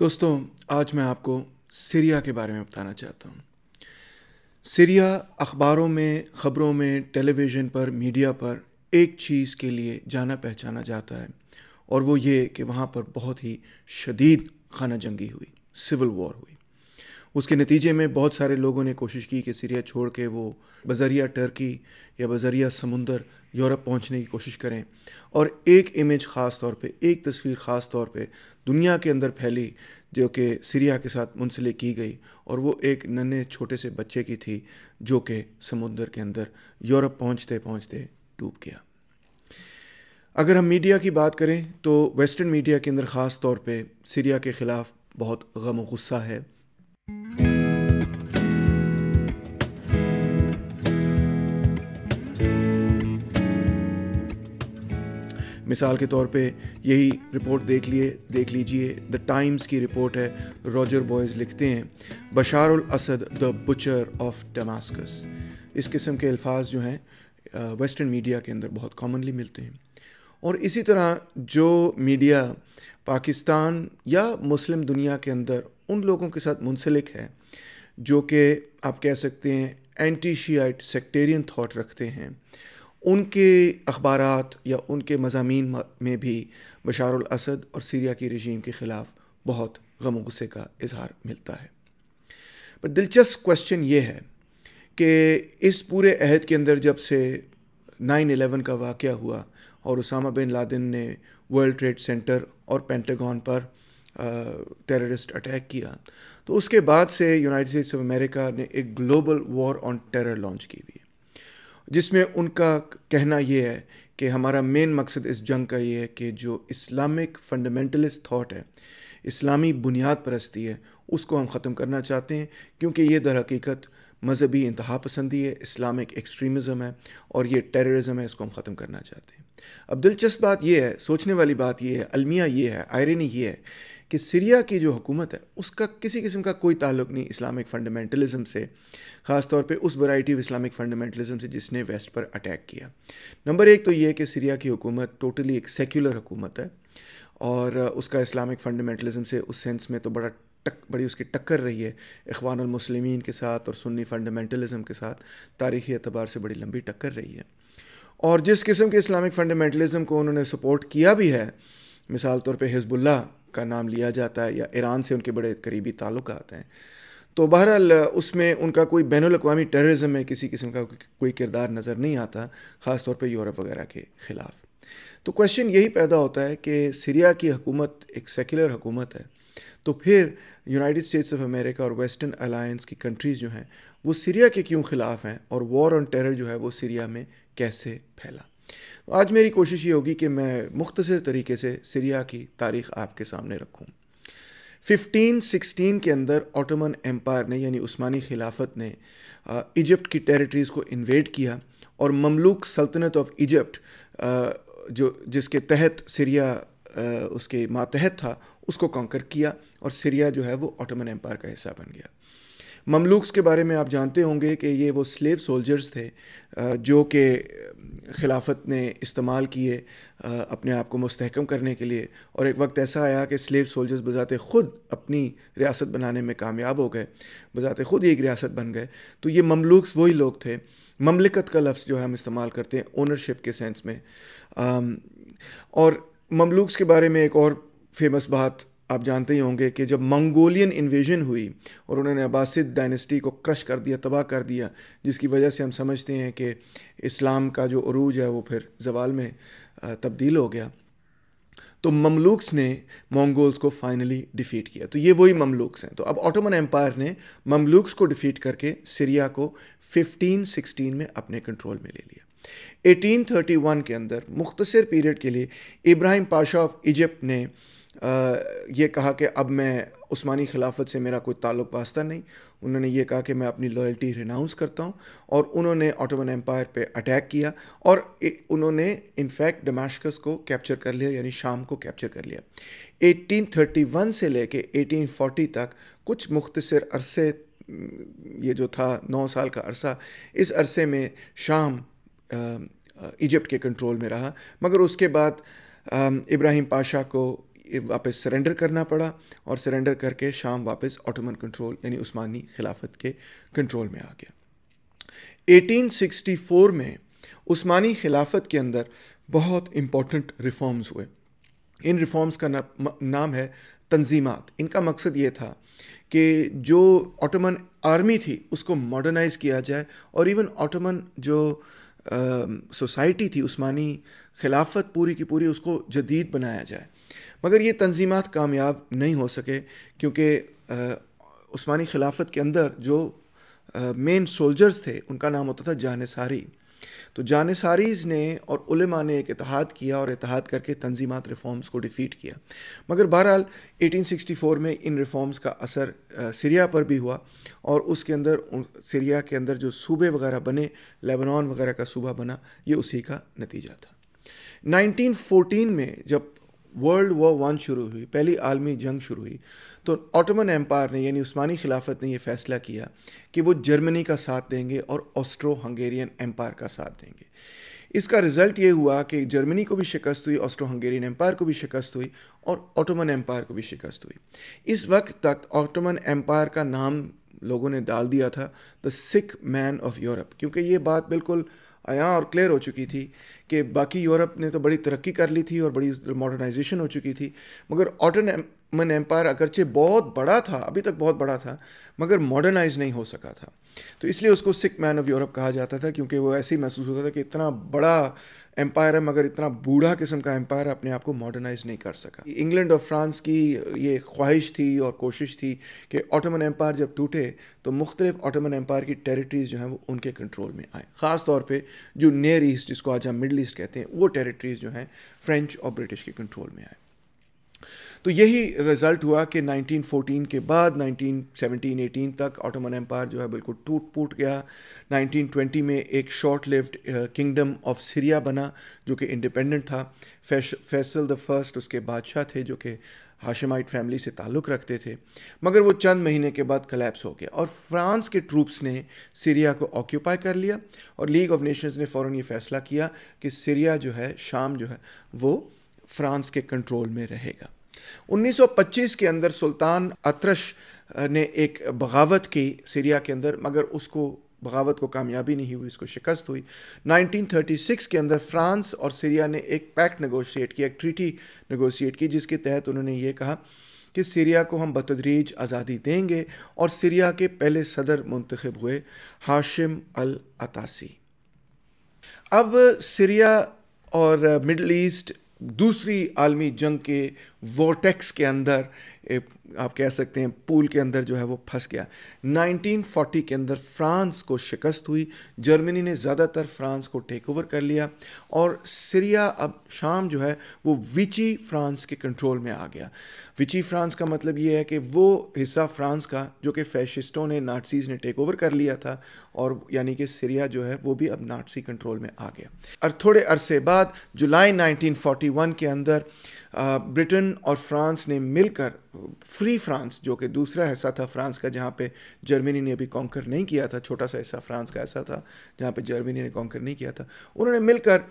दोस्तों आज मैं आपको सीरिया के बारे में बताना चाहता हूँ सीरिया अखबारों में ख़बरों में टेलीविज़न पर मीडिया पर एक चीज़ के लिए जाना पहचाना जाता है और वो ये कि वहाँ पर बहुत ही शदीद खाना जंगी हुई सिविल वॉर हुई उसके नतीजे में बहुत सारे लोगों ने कोशिश की कि सीरिया छोड़ के वो बजरिया टर्की या बजरिया समुंदर यूरोप पहुंचने की कोशिश करें और एक इमेज ख़ास तौर पे एक तस्वीर ख़ास तौर पे दुनिया के अंदर फैली जो कि सीरिया के साथ मुंसलिक की गई और वो एक नन्हे छोटे से बच्चे की थी जो कि समुंदर के अंदर यूरोप पहुंचते पहुंचते डूब गया अगर हम मीडिया की बात करें तो वेस्टर्न मीडिया के अंदर ख़ास तौर पे सीरिया के ख़िलाफ़ बहुत गम गुस्सा है मिसाल के तौर पे यही रिपोर्ट देख लिए देख लीजिए द टाइम्स की रिपोर्ट है रॉजर बॉयज़ लिखते हैं Bashar Assad the butcher of Damascus इस किस्म के अल्फाज जो हैं वेस्टर्न मीडिया के अंदर बहुत कॉमनली मिलते हैं और इसी तरह जो मीडिया पाकिस्तान या मुस्लिम दुनिया के अंदर उन लोगों के साथ मुंसलिक है जो कि आप कह सकते हैं एंटी शियाइट सेक्टेरियन थाट रखते हैं उनके अखबार या उनके मजामी में भी बशार असद और सीरिया की रजीम के ख़िलाफ़ बहुत गम गुस्से का इजहार मिलता है पर दिलचस्प क्वेश्चन ये है कि इस पूरे अहद के अंदर जब से नाइन अलेवन का वाक़ हुआ और उसामा बिन लादेन ने वर्ल्ड ट्रेड सेंटर और पेंटागन पर टेररिस्ट अटैक किया तो उसके बाद से यूनाइटेड स्टेट्स ऑफ अमेरिका ने एक global war on terror launch की हुई जिसमें उनका कहना ये है कि हमारा मेन मकसद इस जंग का ये है कि जो इस्लामिक फंडामेंटलिस्ट थाट है इस्लामी बुनियाद परस्ती है उसको हम ख़त्म करना चाहते हैं क्योंकि ये दर हकीकत मजहबी इंतहा पसंदी है इस्लामिक एक्सट्रीमिज़म है और ये टेररिज्म है इसको हम ख़त्म करना चाहते हैं अब दिलचस्प बात यह है सोचने वाली बात यह है अलमिया ये है आयरनी ये है कि सीरिया की जो हुकूमत है उसका किसी किस्म का कोई ताल्लुक नहीं इस्लामिक फंडामेंटलिज्म से ख़ासतौर पे उस वैरायटी ऑफ इस्लामिक फंडामेंटलिज्म से जिसने वेस्ट पर अटैक किया नंबर एक तो ये कि सीरिया की हुकूमत टोटली एक सेक्युलर हुकूमत है और उसका इस्लामिक फंडामेंटलिज्म से उस सेंस में तो बड़ा टक बड़ी उसकी टक्कर रही है इखवानमसलिमिन के साथ और सुन्नी फंडामेंटलिज्म के साथ तारीख़ी एतबार से बड़ी लंबी टक्कर रही है और जिस किस्म के इस्लामिक फंडामेंटलिज्म को उन्होंने सपोर्ट किया भी है मिसाल तौर पर हिजबुल्ला का नाम लिया जाता है या ईरान से उनके बड़े करीबी ताल्लुक आते हैं तो बहरहाल उसमें उनका कोई बैन अवी टेररिज्म में किसी किस्म का कोई किरदार नज़र नहीं आता ख़ास तौर पर यूरोप वगैरह के ख़िलाफ़ तो क्वेश्चन यही पैदा होता है कि सीरिया की हुकूमत एक सेकुलर हुकूमत है तो फिर यूनाइटेड स्टेट्स ऑफ अमेरिका और वेस्टर्न अलायंस की कंट्रीज़ जो हैं वो सीरिया के क्यों ख़िलाफ़ हैं और वॉर ऑन टेरर जो है वो सीरिया में कैसे फैला आज मेरी कोशिश ये होगी कि मैं मुख्तर तरीके से सीरिया की तारीख आपके सामने रखूँ 1516 के अंदर ऑटोमन एम्पायर ने यानी उस्मानी खिलाफत ने इजिप्ट की टेरिटरीज़ को इन्वेड किया और ममलूक सल्तनत ऑफ इजिप्ट जो जिसके तहत सीरिया उसके मातहत था उसको कॉन्कर किया और सीरिया जो है वो ऑटोमन एम्पायर का हिस्सा बन गया ममलूक्स के बारे में आप जानते होंगे कि ये वो स्लेव सोल्जर्स थे जो कि खिलाफत ने इस्तेमाल किए अपने आप को मस्तकम करने के लिए और एक वक्त ऐसा आया कि स्लेव सोल्जर्स बज़ात ख़ुद अपनी रियासत बनाने में कामयाब हो गए बज़ात ख़ुद ही एक रियासत बन गए तो ये ममलूक्स वही लोग थे ममलिकत का लफ्ज़ जो है हम इस्तेमाल करते हैं ओनरशिप के सेंस में और ममलूक्स के बारे में एक और फेमस बात आप जानते ही होंगे कि जब मंगोलियन इन्वेजन हुई और उन्होंने अबासिद डायनेस्टी को क्रश कर दिया तबाह कर दिया जिसकी वजह से हम समझते हैं कि इस्लाम का जो अरूज है वो फिर जवाल में तब्दील हो गया तो ममलूक्स ने मंगोल्स को फाइनली डिफ़ीट किया तो ये वही ममलूक्स हैं तो अब ऑटोमन एम्पायर ने ममलूक्स को डिफ़ीट करके सीरिया को 1516 में अपने कंट्रोल में ले लिया 1831 के अंदर मुख्तसर पीरियड के लिए इब्राहिम पाशा ऑफ इजिप्ट ने ये कहा कि अब मैं उस्मानी खिलाफत से मेरा कोई ताल्लुक वास्ता नहीं उन्होंने ये कहा कि मैं अपनी लॉयल्टी रिनाउंस करता हूँ और उन्होंने ऑटोमन एम्पायर पे अटैक किया और उन्होंने इनफैक्ट डमाशकस को कैप्चर कर लिया यानी शाम को कैप्चर कर लिया 1831 से लेके 1840 तक कुछ मुख्तर अरसे ये जो था नौ साल का अरसा इस अरसे में शाम इजिप्ट के कंट्रोल में रहा मगर उसके बाद इब्राहिम पाशा को वापस सरेंडर करना पड़ा और सरेंडर करके शाम वापस ऑटोमन कंट्रोल यानी उस्मानी खिलाफत के कंट्रोल में आ गया 1864 में उस्मानी खिलाफत के अंदर बहुत इंपॉर्टेंट रिफॉर्म्स हुए इन रिफॉर्म्स का ना, नाम है तंजीमात इनका मकसद ये था कि जो ऑटोमन आर्मी थी उसको मॉडर्नाइज किया जाए और इवन ऑटोमन जो सोसाइटी थी उस्मानी खिलाफत पूरी की पूरी उसको जदीद बनाया जाए मगर ये तनजीमत कामयाब नहीं हो सके क्योंकि उस्मानी खिलाफत के अंदर जो मेन सोल्जर्स थे उनका नाम होता था जानसारी तो जानसारीज़ ने और उलमा ने एक इतिहाद किया और इतिहाद करके तंजीमत रिफॉर्म्स को डिफ़ीट किया मगर बहरहाल 1864 में इन रिफॉर्म्स का असर सीरिया पर भी हुआ और उसके अंदर सीरिया के अंदर जो सूबे वगैरह बने लेबनान वगैरह का सूबा बना ये उसी का नतीजा था 1914 में जब वर्ल्ड वॉर वन शुरू हुई पहली आलमी जंग शुरू हुई तो ऑटोमन एम्पायर ने यानी उस्मानी खिलाफत ने यह फैसला किया कि वो जर्मनी का साथ देंगे और ऑस्ट्रो हंगेरियन एम्पायर का साथ देंगे इसका रिजल्ट ये हुआ कि जर्मनी को भी शिकस्त हुई ऑस्ट्रो हंगेरियन एम्पायर को भी शिकस्त हुई और ऑटोमन एम्पायर को भी शिकस्त हुई इस वक्त तक ऑटोमन एम्पायर का नाम लोगों ने डाल दिया था the sick man of Europe क्योंकि ये बात बिल्कुल आया और क्लियर हो चुकी थी कि बाकी यूरोप ने तो बड़ी तरक्की कर ली थी और बड़ी मॉडर्नाइजेशन हो चुकी थी मगर ऑटन रोमन एम्पायर अगरचे बहुत बड़ा था अभी तक बहुत बड़ा था मगर मॉडर्नाइज नहीं हो सका था तो इसलिए उसको सिक मैन ऑफ यूरोप कहा जाता था क्योंकि वो ऐसे ही महसूस होता था कि इतना बड़ा एम्पायर है मगर इतना बूढ़ा किस्म का एम्पायर अपने आप को मॉडर्नाइज नहीं कर सका इंग्लैंड और फ्रांस की ये ख्वाहिश थी और कोशिश थी कि ऑटोमन एम्पायर जब टूटे तो मुख्तलिफ ऑटोमन एम्पायर की टेरिटरीज़ जो हैं वो उनके कंट्रोल में आए ख़ास तौर पर जो नियर ईस्ट जिसको आज हम मिडल ईस्ट कहते हैं वो टेरिटरीज़ जो हैं फ्रेंच और ब्रिटिश के कंट्रोल में आए तो यही रिजल्ट हुआ कि 1914 के बाद 1917 18 तक ऑटोमन एम्पायर जो है बिल्कुल टूट फूट गया 1920 में एक short lived kingdom of Syria बना जो कि इंडिपेंडेंट था फैसल द फर्स्ट उसके बादशाह थे जो कि हाशमाइट फैमिली से ताल्लुक़ रखते थे मगर वो चंद महीने के बाद कलेप्स हो गया और फ्रांस के ट्रूप्स ने सीरिया को ऑक्यूपाई कर लिया और लीग ऑफ नेशंस ने फ़ौर ये फ़ैसला किया कि सीरिया जो है शाम जो है वो फ्रांस के कंट्रोल में रहेगा 1925 के अंदर सुल्तान अतरश ने एक बगावत की सीरिया के अंदर मगर उसको बगावत को कामयाबी नहीं हुई इसको शिकस्त हुई 1936 के अंदर फ्रांस और सीरिया ने एक पैक्ट नगोशिएट किया एक ट्रीटी नगोशिएट की जिसके तहत उन्होंने ये कहा कि सीरिया को हम बतदरीज आज़ादी देंगे और सीरिया के पहले सदर मुंतखब हुए हाशिम अल अतासी अब सीरिया और मिडल ईस्ट दूसरी आलमी जंग के वॉटेक्स के अंदर आप कह सकते हैं पूल के अंदर जो है वो फंस गया 1940 के अंदर फ्रांस को शिकस्त हुई जर्मनी ने ज़्यादातर फ्रांस को टेक ओवर कर लिया और सीरिया अब शाम जो है वो विची फ्रांस के कंट्रोल में आ गया विची फ्रांस का मतलब ये है कि वो हिस्सा फ्रांस का जो कि फैशिस्टों ने नाटसीज़ ने टेक ओवर कर लिया था और यानी कि सीरिया जो है वो भी अब नाटसी कंट्रोल में आ गया और थोड़े अरसे बाद जुलाई 1941 के अंदर ब्रिटेन और फ्रांस ने मिलकर फ्री फ्रांस जो कि दूसरा हिस्सा था फ्रांस का जहाँ पे जर्मनी ने अभी कॉन्कर नहीं किया था छोटा सा हिस्सा फ्रांस का ऐसा था जहाँ पे जर्मनी ने कॉन्कर नहीं किया था उन्होंने मिलकर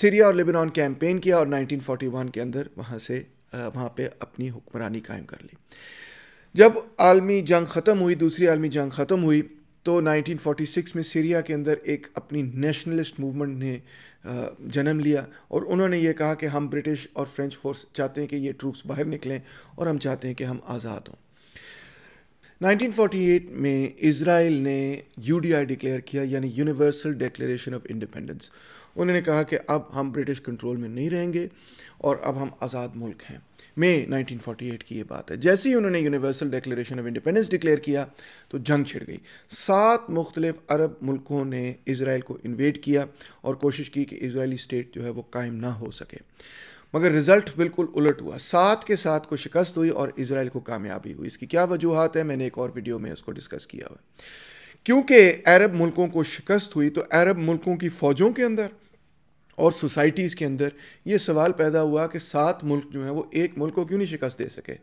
सीरिया और लेबनान कैंपेन किया और 1941 के अंदर वहाँ से वहाँ पे अपनी हुक्मरानी कायम कर ली जब आलमी जंग ख़त्म हुई दूसरी आलमी जंग ख़त्म हुई तो 1946 में सीरिया के अंदर एक अपनी नेशनलिस्ट मूवमेंट ने जन्म लिया और उन्होंने ये कहा कि हम ब्रिटिश और फ्रेंच फोर्स चाहते हैं कि ये ट्रूप्स बाहर निकलें और हम चाहते हैं कि हम आज़ाद हों 1948 में इसराइल ने यू डिक्लेयर किया यानी यूनिवर्सल डिक्लेरेशन ऑफ इंडिपेंडेंस उन्होंने कहा कि अब हम ब्रिटिश कंट्रोल में नहीं रहेंगे और अब हम आज़ाद मुल्क हैं మే 1948 కి ఏ బాత్ హై జైసి universal declaration of independence declare కియా తో జంగ్ చిడ్ గయ్ 7 ముఖతలిఫ్ అరబ్ ముల్కోన్ హై ఇజ్రాయిల్ కో ఇన్వేట్ కియా ఔర్ కోషిష్ కి కి ఇజ్రాయిలి స్టేట్ జో హై వో కాయమ్ నా హో సకే మగర్ రిజల్ట్ బిల్కుల్ ఉల్ట్ హవా 7 కే సాత్ కో షికస్త్ హుయీ ఔర్ ఇజ్రాయిల్ కో కామ్యాబీ హుయీ ఇస్కే క్యా వజుహాత్ హై మేనే 1 కార్ వీడియో మే ఉస్కో డిస్కస్ కియా హు క్యుంకి అరబ్ ముల్కోన్ కో షికస్త్ హుయీ తో అరబ్ ముల్కోన్ కి ఫౌజోన్ కే అందర్ और सोसाइटीज़ के अंदर ये सवाल पैदा हुआ कि सात मुल्क जो हैं वो एक मुल्क को क्यों नहीं शिकस्त दे सके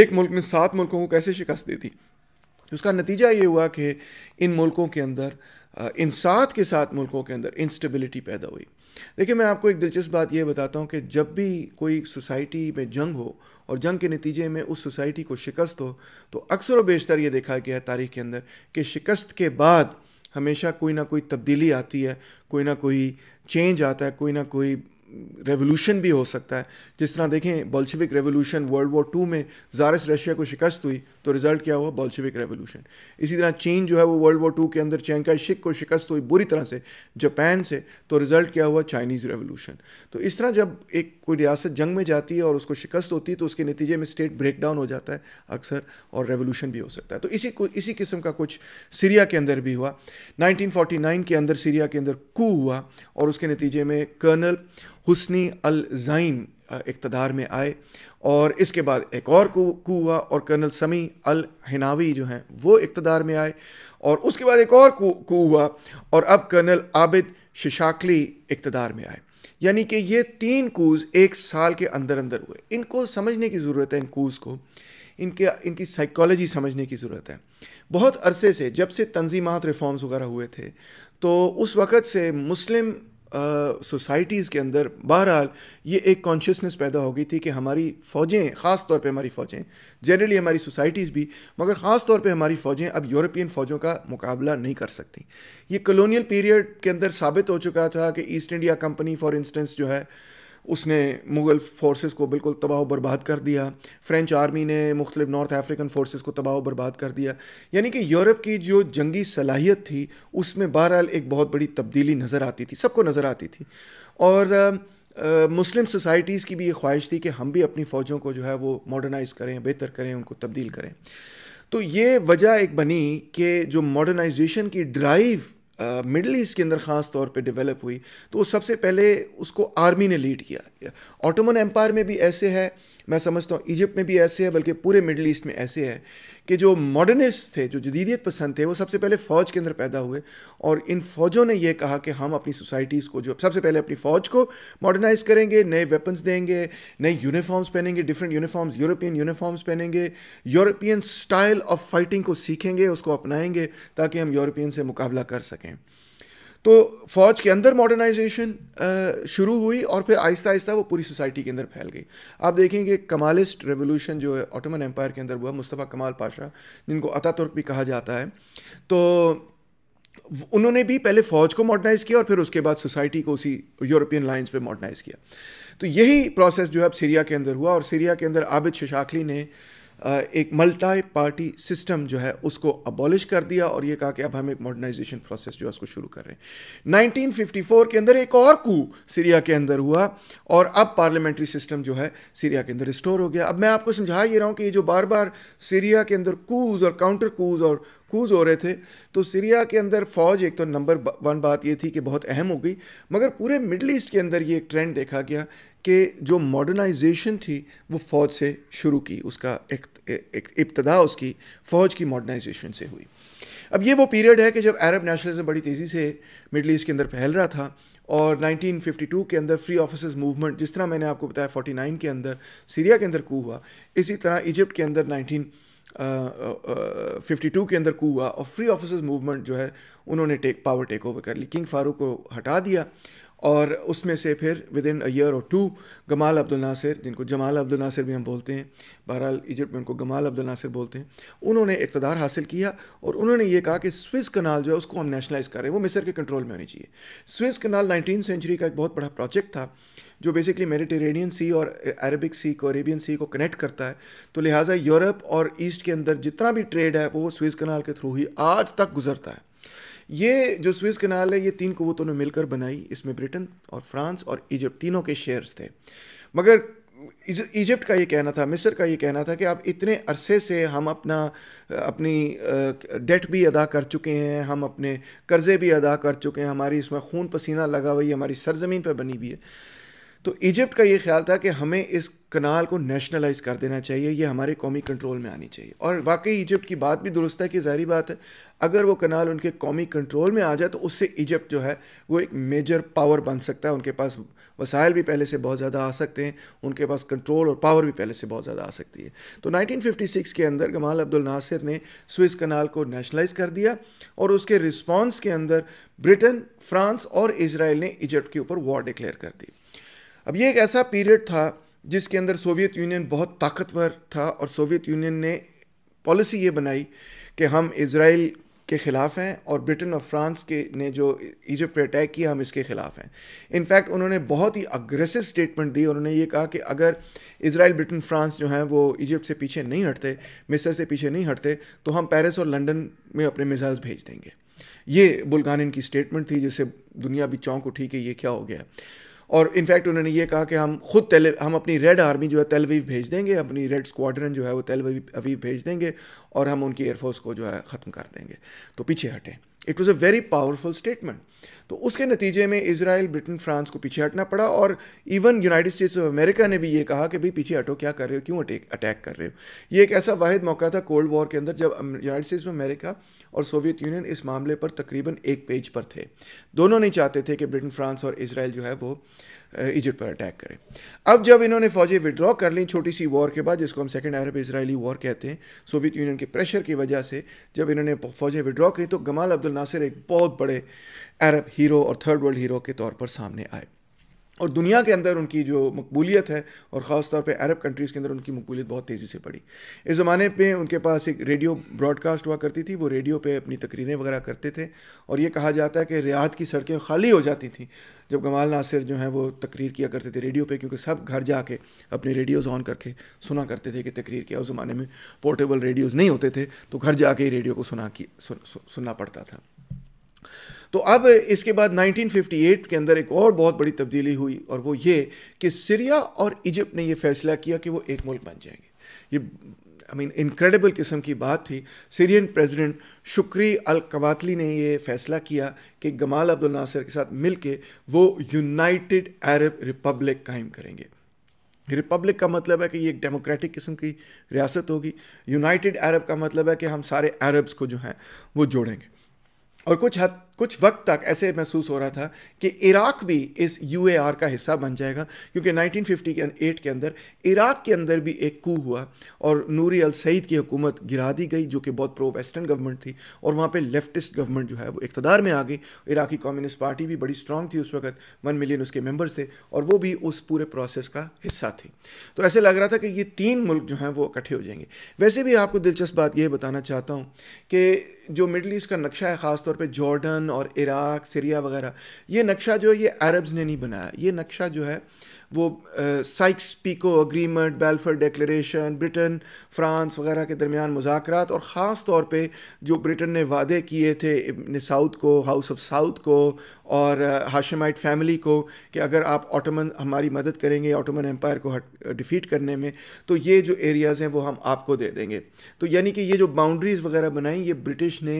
एक मुल्क ने सात मुल्कों को कैसे शिकस्त दे दी उसका नतीजा ये हुआ कि इन मुल्कों के अंदर इन सात के सात मुल्कों के अंदर इंस्टेबिलिटी पैदा हुई देखिए मैं आपको एक दिलचस्प बात यह बताता हूँ कि जब भी कोई सोसाइटी में जंग हो और जंग के नतीजे में उस सोसाइटी को शिकस्त हो तो अक्सर व बेशतर ये देखा गया है तारीख के अंदर कि शिकस्त के बाद हमेशा कोई ना कोई तब्दीली आती है कोई ना कोई चेंज आता है कोई ना कोई रेवोल्यूशन भी हो सकता है जिस तरह देखें Bolshevik revolution world war two में जारस रशिया को शिकस्त हुई तो रिजल्ट क्या हुआ बॉल्शिविक रेवोल्यूशन इसी तरह चीन जो है वो वर्ल्ड वॉर टू के अंदर शिक को शिकस्त हुई बुरी तरह से जापान से तो रिजल्ट क्या हुआ चाइनीज़ रेवोल्यूशन तो इस तरह जब एक कोई रियासत जंग में जाती है और उसको शिकस्त होती है तो उसके नतीजे में स्टेट ब्रेक डाउन हो जाता है अक्सर और रेवोल्यूशन भी हो सकता है तो इसी इसी किस्म का कुछ सीरिया के अंदर भी हुआ नाइनटीन के अंदर सीरिया के अंदर कू हुआ और उसके नतीजे में कर्नल हुसनी अल जाइन इकतदार में आए और इसके बाद एक और कू हुआ और कर्नल समी अल हिनावी जो हैं वो इकतदार में आए और उसके बाद एक और कू हुआ और अब कर्नल आबिद शिशाकली इकतदार में आए यानी कि ये तीन कूज एक साल के अंदर अंदर हुए इनको समझने की ज़रूरत है इन कूज को इनके इनकी साइकोलॉजी समझने की ज़रूरत है बहुत अरसे से जब से तंजीमात रिफॉर्म्स वगैरह हुए थे तो उस वक़्त से मुस्लिम सोसाइटीज़ के अंदर बहरहाल ये एक कॉन्शियसनेस पैदा हो गई थी कि हमारी फ़ौजें ख़ास तौर पे हमारी फ़ौजें जनरली हमारी सोसाइटीज़ भी मगर ख़ास तौर पे हमारी फ़ौजें अब यूरोपियन फ़ौजों का मुकाबला नहीं कर सकती ये कलोनियल पीरियड के अंदर साबित हो चुका था कि East India company for instance जो है उसने मुग़ल फोर्सेस को बिल्कुल तबाह बर्बाद कर दिया फ्रेंच आर्मी ने मुख्तलिफ नॉर्थ अफ्रीकन फोर्सेस को तबाह बर्बाद कर दिया यानी कि यूरोप की जो जंगी सलाहियत थी उसमें बहरहाल एक बहुत बड़ी तब्दीली नज़र आती थी सबको नज़र आती थी और मुस्लिम सोसाइटीज़ की भी ये ख्वाहिश थी कि हम भी अपनी फ़ौजों को जो है वो मॉडर्नाइज़ करें बेहतर करें उनको तब्दील करें तो ये वजह एक बनी कि जो मॉडर्नाइजेशन की ड्राइव मिडल ईस्ट के अंदर ख़ास तौर पे डेवलप हुई तो सबसे पहले उसको आर्मी ने लीड किया ऑटोमन एम्पायर में भी ऐसे है मैं समझता हूँ इजिप्ट में भी ऐसे है बल्कि पूरे मिडल ईस्ट में ऐसे है कि जो मॉडर्निस्ट थे जो जदीदियत पसंद थे वो सबसे पहले फ़ौज के अंदर पैदा हुए और इन फ़ौजों ने यह कहा कि हम अपनी सोसाइटीज़ को जो सबसे पहले अपनी फ़ौज को मॉडर्नाइज़ करेंगे नए वेपन्स देंगे नए यूनिफॉर्म्स पहनेंगे डिफरेंट यूनिफॉर्म्स यूरोपियन यूनिफॉर्म्स पहनेंगे यूरोपियन स्टाइल ऑफ फाइटिंग को सीखेंगे उसको अपनाएंगे ताकि हम यूरोपियन से मुकाबला कर सकें तो फौज के अंदर मॉडर्नाइजेशन शुरू हुई और फिर आहिस्ता आहिस्ता वो पूरी सोसाइटी के अंदर फैल गई आप देखेंगे कमालिस्ट रेवोल्यूशन जो है ऑटोमन एम्पायर के अंदर हुआ मुस्तफ़ा कमाल पाशा जिनको अतातुर्क भी कहा जाता है तो उन्होंने भी पहले फ़ौज को मॉडर्नाइज़ किया और फिर उसके बाद सोसाइटी को उसी यूरोपियन लाइन्स पे मॉडर्नाइज़ किया तो यही प्रोसेस जो है अब सीरिया के अंदर हुआ और सीरिया के अंदर आबिद शशाखली ने एक मल्टी पार्टी सिस्टम जो है उसको अबॉलिश कर दिया और ये कहा कि अब हम एक मॉडर्नाइजेशन प्रोसेस जो है उसको शुरू कर रहे हैं 1954 के अंदर एक और कू सीरिया के अंदर हुआ और अब पार्लियामेंट्री सिस्टम जो है सीरिया के अंदर रिस्टोर हो गया अब मैं आपको समझा ये रहा हूँ कि ये जो बार बार सीरिया के अंदर कूज और काउंटर कूज और कूज हो रहे थे तो सीरिया के अंदर फ़ौज एक तो नंबर वन बात ये थी कि बहुत अहम हो गई मगर पूरे मिडल ईस्ट के अंदर ये एक ट्रेंड देखा गया कि जो मॉडर्नाइजेशन थी वो फ़ौज से शुरू की उसका एक इब्तदा उसकी फ़ौज की मॉडर्नाइजेशन से हुई अब ये वो पीरियड है कि जब अरब नेशनलिज्म बड़ी तेज़ी से मिडल ईस्ट के अंदर फैल रहा था और 1952 के अंदर फ्री ऑफिसर्स मूवमेंट जिस तरह मैंने आपको बताया 49 के अंदर सीरिया के अंदर कू हुआ इसी तरह इजिप्ट के अंदर 1952 के अंदर कू हुआ और फ्री ऑफिसर्स मूवमेंट जो है उन्होंने टेक पावर टेक ओवर कर ली किंग फारूक को हटा दिया और उसमें से फिर विद इन अ ईयर और टू गमाल अब्दुल नासिर जिनको जमाल अब्दुल नासिर भी हम बोलते हैं बहरहाल इजिप्ट में उनको गमाल अब्दुल नासिर बोलते हैं उन्होंने इकतदार हासिल किया और उन्होंने ये कहा कि स्विस कनाल जो है उसको हम नेशनलाइज कर रहे हैं वो मिस्र के कंट्रोल में होनी चाहिए स्विस कनाल नाइनटीन सेंचुरी का एक बहुत बड़ा प्रोजेक्ट था जो बेसिकली मेडिटेरेनियन सी और अरबिक सी को अरेबियन सी को कनेक्ट करता है तो लिहाजा यूरोप और ईस्ट के अंदर जितना भी ट्रेड है वो स्विस कनाल के थ्रू ही आज तक गुजरता है ये जो स्विस कनाल है ये तीन कुतों ने मिलकर बनाई इसमें ब्रिटेन और फ्रांस और इजिप्ट तीनों के शेयर्स थे मगर इजिप्ट का ये कहना था मिस्र का ये कहना था कि आप इतने अरसे से हम अपना अपनी डेट भी अदा कर चुके हैं हम अपने कर्ज़े भी अदा कर चुके हैं हमारी इसमें खून पसीना लगा हुई है हमारी सरजमीन पर बनी हुई है तो इजिप्ट का ये ख्याल था कि हमें इस कनाल को नेशनलाइज कर देना चाहिए ये हमारे कौमी कंट्रोल में आनी चाहिए और वाकई इजिप्ट की बात भी दुरुस्त है कि जहरी बात है अगर वो कनाल उनके कौमी कंट्रोल में आ जाए तो उससे इजिप्ट जो है वो एक मेजर पावर बन सकता है उनके पास वसायल भी पहले से बहुत ज़्यादा आ सकते हैं उनके पास कंट्रोल और पावर भी पहले से बहुत ज़्यादा आ सकती है तो 1956 के अंदर गमाल अब्दुल नासिर ने स्विस कनाल को नेशनलाइज कर दिया और उसके रिस्पॉन्स के अंदर ब्रिटेन फ्रांस और इसराइल ने इजिप्ट के ऊपर वॉर डिक्लेयर कर दी अब ये एक ऐसा पीरियड था जिसके अंदर सोवियत यूनियन बहुत ताकतवर था और सोवियत यूनियन ने पॉलिसी ये बनाई कि हम इसराइल के ख़िलाफ़ हैं और ब्रिटेन और फ्रांस के ने जो इजिप्ट पर अटैक किया हम इसके ख़िलाफ़ हैं इनफैक्ट उन्होंने बहुत ही अग्रेसिव स्टेटमेंट दी उन्होंने ये कहा कि अगर इसराइल ब्रिटेन फ्रांस जो हैं वो इजिप्ट से पीछे नहीं हटते मिस्र से पीछे नहीं हटते तो हम पेरिस और लंदन में अपने मिसाइल्स भेज देंगे ये बुलगानिन की स्टेटमेंट थी जिससे दुनिया भी चौंक उठी कि ये क्या हो गया और इनफैक्ट उन्होंने ये कहा कि हम खुद तेल हम अपनी रेड आर्मी जो है तेलवीव भेज देंगे अपनी रेड स्क्वाड्रन जो है वो तेलवी अवीव भेज देंगे और हम उनकी एयरफोर्स को जो है ख़त्म कर देंगे तो पीछे हटें it was a very powerful statement तो उसके नतीजे में इसराइल ब्रिटेन फ्रांस को पीछे हटना पड़ा और even United States of America ने भी ये कहा कि भाई पीछे हटो क्या कर रहे हो क्यों अटैक कर रहे हो ये एक ऐसा वाहिद मौका था कोल्ड वॉर के अंदर जब यूनाइटेड स्टेट्स ऑफ अमेरिका और सोवियत यूनियन इस मामले पर तकरीबन एक पेज पर थे दोनों नहीं चाहते थे कि ब्रिटेन फ्रांस और इसराइल जो है वो इजिप्ट पर अटैक करें अब जब इन्होंने फौजें विड्रॉ कर ली छोटी सी वॉर के बाद जिसको हम सेकेंड अरब इसराइली वॉर कहते हैं सोवियत यूनियन के प्रेशर की वजह से जब इन्होंने फौजें विड्रॉ की तो गमाल अब्दुल नासिर एक बहुत बड़े अरब हीरो और थर्ड वर्ल्ड हीरो के तौर पर सामने आए और दुनिया के अंदर उनकी जो मकबूलियत है और ख़ास तौर पे अरब कंट्रीज़ के अंदर उनकी मकबूलियत बहुत तेज़ी से बढ़ी इस ज़माने पे उनके पास एक रेडियो ब्रॉडकास्ट हुआ करती थी वो रेडियो पे अपनी तकरीरें वगैरह करते थे और ये कहा जाता है कि रियाद की सड़कें खाली हो जाती थी जब गमाल नासिर जो है वो तकरीर किया करते थे रेडियो पर क्योंकि सब घर के अपने रेडियोज़ ऑन करके सुना करते थे कि तकरीर किया उस ज़माने में पोर्टेबल रेडियोज़ नहीं होते थे तो घर जा ही रेडियो को सुना की सुनना पड़ता था तो अब इसके बाद 1958 के अंदर एक और बहुत बड़ी तब्दीली हुई और वो ये कि सीरिया और इजिप्ट ने ये फैसला किया कि वो एक मुल्क बन जाएंगे ये आई मीन इनक्रेडिबल किस्म की बात थी सीरियन प्रेसिडेंट शुक्री अल कवातली ने ये फैसला किया कि गमाल अब्दुल नासिर के साथ मिल के वो यूनाइटेड अरब रिपब्लिक कायम करेंगे रिपब्लिक का मतलब है कि ये एक डेमोक्रेटिक किस्म की रियासत होगी यूनाइटेड अरब का मतलब है कि हम सारे अरब्स को जो हैं वो जोड़ेंगे और कुछ हद कुछ वक्त तक ऐसे महसूस हो रहा था कि इराक भी इस यू का हिस्सा बन जाएगा क्योंकि 1958 के के अंदर इराक के अंदर भी एक कू हुआ और नूरी अल सईद की हुकूमत गिरा दी गई जो कि बहुत प्रो वेस्टर्न गवर्नमेंट थी और वहाँ पे लेफ्टिस्ट गवर्नमेंट जो है वो इकतदार में आ गई इराकी कम्युनिस्ट पार्टी भी बड़ी स्ट्रांग थी उस वक्त वन मिलियन उसके मेम्बर्स थे और वो भी उस पूरे प्रोसेस का हिस्सा थी तो ऐसे लग रहा था कि ये तीन मुल्क जो हैं वो इकट्ठे हो जाएंगे वैसे भी आपको दिलचस्प बात यह बताना चाहता हूँ कि जो मिडल ईस्ट का नक्शा है ख़ासतौर पर जॉर्डन लेबनान और इराक सीरिया वगैरह ये नक्शा जो है ये अरब्स ने नहीं बनाया ये नक्शा जो है वो Sykes Picot agreement Balfour declaration Britain France वगैरह के दरमियान मुजाकर और ख़ास तौर पे जो ब्रिटेन ने वादे किए थे इब्न साउथ को हाउस ऑफ साउथ को और हाशमाइट फैमिली को कि अगर आप ऑटोमन हमारी मदद करेंगे ऑटोमन एम्पायर को हट डिफ़ीट करने में तो ये जो एरियाज़ हैं वो हम आपको दे देंगे तो यानी कि ये जो बाउंड्रीज़ वगैरह बनाई ये ब्रिटिश ने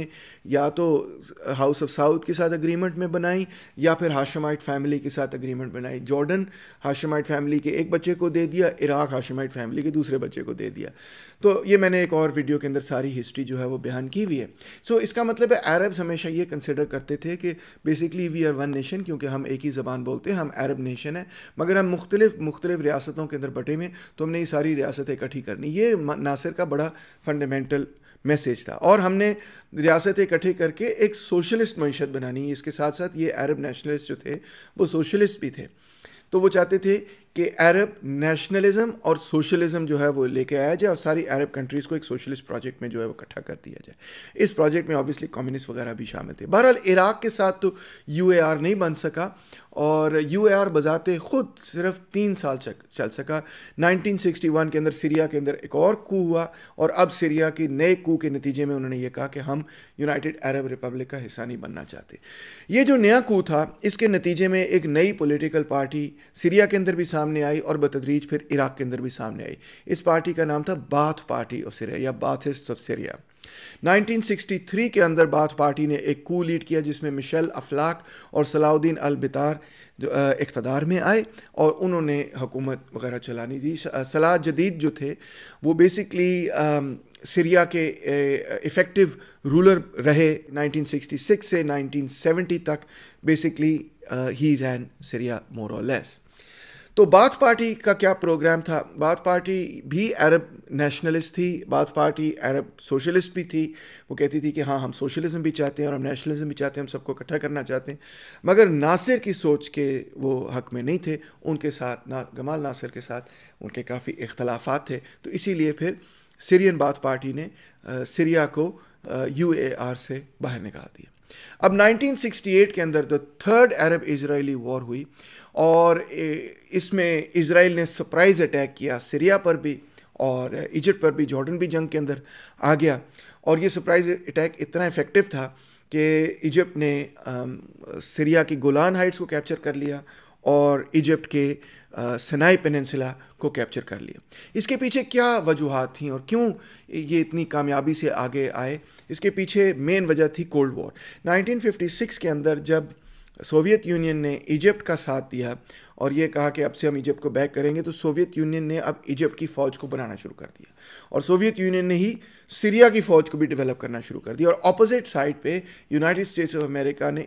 या तो हाउस ऑफ साउथ के साथ अग्रीमेंट में बनाई या फिर हाशमाइट फैमिली के साथ अग्रीमेंट बनाई जॉर्डन हाश हाशिमाइट फैमिली के एक बच्चे को दे दिया इराक हाशिमाइट फैमिली के दूसरे बच्चे को दे दिया तो ये मैंने एक और वीडियो के अंदर सारी हिस्ट्री जो है वो बयान की हुई है सो so, इसका मतलब है अरब्स हमेशा ये कंसिडर करते थे कि basically we are one nation क्योंकि हम एक ही ज़बान बोलते हैं हम अरब नेशन है मगर हम मुख्तलिफ मुख्तलिफ रियासतों के अंदर बटे हुए तो हमने ये सारी रियासतें इकट्ठी करनी ये नासिर का बड़ा फंडामेंटल मैसेज था और हमने रियासतें इकट्ठे करके एक सोशलिस्ट मीशत बनानी इसके साथ साथ ये अरब नेशनलिस्ट जो थे वो सोशलिस्ट भी थे तो वो चाहते थे कि अरब नेशनलिज्म और सोशलिज्म जो है वो लेके आया जाए और सारी अरब कंट्रीज़ को एक सोशलिस्ट प्रोजेक्ट में जो है वो इकट्ठा कर दिया जाए इस प्रोजेक्ट में ऑब्वियसली कम्युनिस्ट वगैरह भी शामिल थे बहरहाल इराक़ के साथ तो यू नहीं बन सका और यू ए आर बजाते ख़ुद सिर्फ तीन साल चक, चल सका 1961 के अंदर सीरिया के अंदर एक और कू हुआ और अब सीरिया के नए कू के नतीजे में उन्होंने ये कहा कि हम यूनाइटेड अरब रिपब्लिक का हिस्सा नहीं बनना चाहते ये जो नया कू था इसके नतीजे में एक नई पोलिटिकल पार्टी सीरिया के अंदर भी सामने सामने आई और बतदरीज फिर इराक के अंदर भी सामने आई इस पार्टी का नाम था बाथ पार्टी ऑफ सीरिया या बाथिस्ट ऑफ सीरिया 1963 के अंदर बाथ पार्टी ने एक कू लीड किया जिसमें मिशेल अफलाक और सलाउद्दीन बितार इकतदार में आए और उन्होंने हुकूमत वगैरह चलानी दी सलाह जदीद जो थे वो बेसिकली सीरिया के इफ़ेक्टिव रूलर रहे 1966 से 1970 तक बेसिकली ही रैन सीरिया मोर और लेस तो बाथ पार्टी का क्या प्रोग्राम था बाथ पार्टी भी अरब नेशनलिस्ट थी बाथ पार्टी अरब सोशलिस्ट भी थी वो कहती थी कि हाँ हम सोशलिज्म भी चाहते हैं और हम नेशनलिज्म भी चाहते हैं हम सबको इकट्ठा करना चाहते हैं मगर नासिर की सोच के वो हक में नहीं थे उनके साथ ना गमाल नासिर के साथ उनके काफ़ी इख्तलाफात थे तो इसीलिए फिर सीरियन बाथ पार्टी ने आ, सीरिया को यू से बाहर निकाल दिया अब 1968 के अंदर the third Arab Israeli war हुई और इसमें इसराइल ने सरप्राइज़ अटैक किया सीरिया पर भी और इजिप्ट पर भी जॉर्डन भी जंग के अंदर आ गया और ये सरप्राइज़ अटैक इतना इफ़ेक्टिव था कि इजिप्ट ने सीरिया की गोलान हाइट्स को कैप्चर कर लिया और इजिप्ट के सनाई पेनसिला को कैप्चर कर लिया इसके पीछे क्या वजूहत थी और क्यों ये इतनी कामयाबी से आगे आए इसके पीछे मेन वजह थी कोल्ड वॉर 1956 के अंदर जब सोवियत यूनियन ने इजिप्ट का साथ दिया और ये कहा कि अब से हम इजिप्ट को बैक करेंगे तो सोवियत यूनियन ने अब इजिप्ट की फ़ौज को बनाना शुरू कर दिया और सोवियत यूनियन ने ही सीरिया की फ़ौज को भी डेवलप करना शुरू कर दिया और ऑपोजिट साइड पे यूनाइटेड स्टेट्स ऑफ अमेरिका ने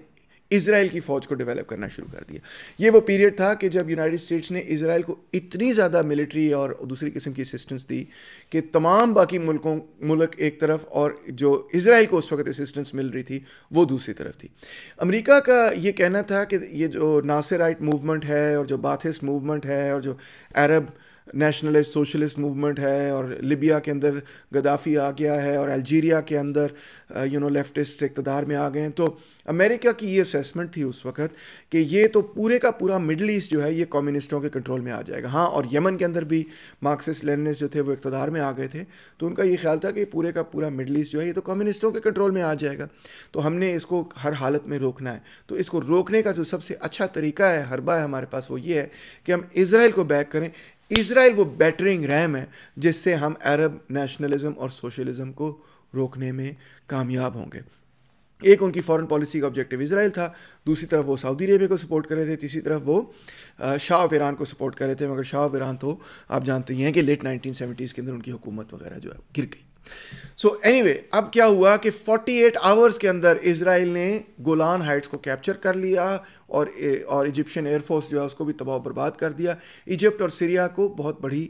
इसराइल की फ़ौज को डेवलप करना शुरू कर दिया ये वो पीरियड था कि जब यूनाइटेड स्टेट्स ने इसराइल को इतनी ज़्यादा मिलिट्री और दूसरी किस्म की असिस्टेंस दी कि तमाम बाकी मुल्कों मुल्क एक तरफ और जो इसराइल को उस वक्त असिस्टेंस मिल रही थी वो दूसरी तरफ थी अमरीका का ये कहना था कि ये जो नासिराइट मूवमेंट है और जो बाथिस मूवमेंट है और जो अरब नेशनलिस्ट सोशलिस्ट मूवमेंट है और लिबिया के अंदर गदाफी आ गया है और अल्जीरिया के अंदर यू नो लेफ्टिस्ट इकतदार में आ गए हैं तो अमेरिका की ये असेसमेंट थी उस वक्त कि ये तो पूरे का पूरा मिडल ईस्ट जो है ये कम्युनिस्टों के कंट्रोल में आ जाएगा हाँ और यमन के अंदर भी मार्क्सिस्ट लेनिस्ट जो थे वो इकतदार में आ गए थे तो उनका ये ख्याल था कि पूरे का पूरा मिडल ईस्ट जो है ये तो कम्युनिस्टों के कंट्रोल में आ जाएगा तो हमने इसको हर हालत में रोकना है तो इसको रोकने का जो सबसे अच्छा तरीका है हरबा है हमारे पास वो ये है कि हम इसराइल को बैक करें इसराइल वो बैटरिंग रैम है जिससे हम अरब नेशनलिज्म और सोशलिज्म को रोकने में कामयाब होंगे एक उनकी फॉरेन पॉलिसी का ऑब्जेक्टिव इसराइल था दूसरी तरफ वो सऊदी अरेबिया को सपोर्ट कर रहे थे तीसरी तरफ वो शाह ईरान को सपोर्ट कर रहे थे मगर शाह ऑफ ईरान तो आप जानते ही हैं कि लेट नाइनटीन सेवेंटीज़ के अंदर उनकी हुकूमत वगैरह जो है गिर गई सो so एनीवे anyway, अब क्या हुआ कि 48 आवर्स के अंदर इसराइल ने गोलान हाइट्स को कैप्चर कर लिया और और इजिप्शियन एयरफोर्स जो है उसको भी तबाह बर्बाद कर दिया इजिप्ट और सीरिया को बहुत बड़ी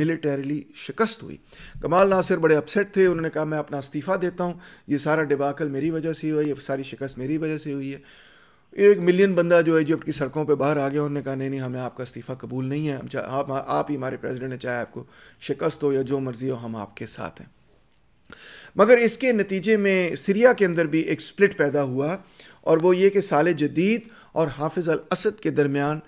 मिलिटरीली शिकस्त हुई कमाल नासिर बड़े अपसेट थे उन्होंने कहा मैं अपना इस्तीफ़ा देता हूँ ये सारा डिबाकल मेरी वजह से हुआ ये सारी शिकस्त मेरी वजह से हुई है एक मिलियन बंदा जो इजिप्ट की सड़कों पे बाहर आ गया उन्होंने कहा नहीं नहीं हमें आपका इस्तीफ़ा कबूल नहीं है हम आप आप ही हमारे प्रेसिडेंट हैं चाहे आपको शिकस्त हो या जो मर्ज़ी हो हम आपके साथ हैं मगर इसके नतीजे में सीरिया के अंदर भी एक स्प्लिट पैदा हुआ और वो ये कि साल जदीद और हाफिज़ अल असद के दरमियान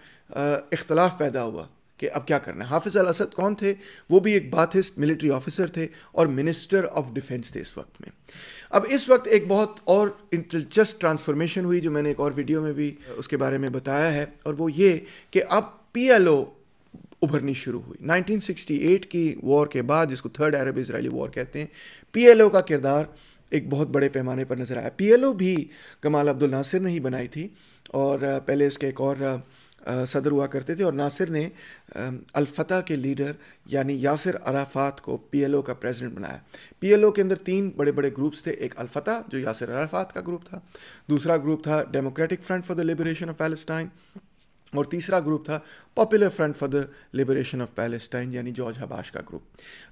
इख्तलाफ पैदा हुआ कि अब क्या करना है हाफिज़ अल असद कौन थे वो भी एक बाथिस्ट मिलिट्री ऑफिसर थे और मिनिस्टर ऑफ डिफेंस थे इस वक्त में अब इस वक्त एक बहुत और दिलचस्प ट्रांसफॉर्मेशन हुई जो मैंने एक और वीडियो में भी उसके बारे में बताया है और वो ये कि अब पी एल ओ उभरनी शुरू हुई 1968 की वॉर के बाद जिसको थर्ड अरब इसराइली वॉर कहते हैं पीएलओ का किरदार एक बहुत बड़े पैमाने पर नज़र आया पीएलओ भी कमाल अब्दुल नासिर ने ही बनाई थी और पहले इसके एक और सदर हुआ करते थे और नासिर ने अलफतह के लीडर यानी यासिर अराफात को पीएलओ का प्रेसिडेंट बनाया पीएलओ के अंदर तीन बड़े बड़े ग्रुप्स थे एक अलफतह जो यासिर अराफात का ग्रुप था दूसरा ग्रुप था Democratic Front for the Liberation of Palestine और तीसरा ग्रुप था Popular Front for the Liberation of Palestine यानी जॉर्ज हबाश का ग्रुप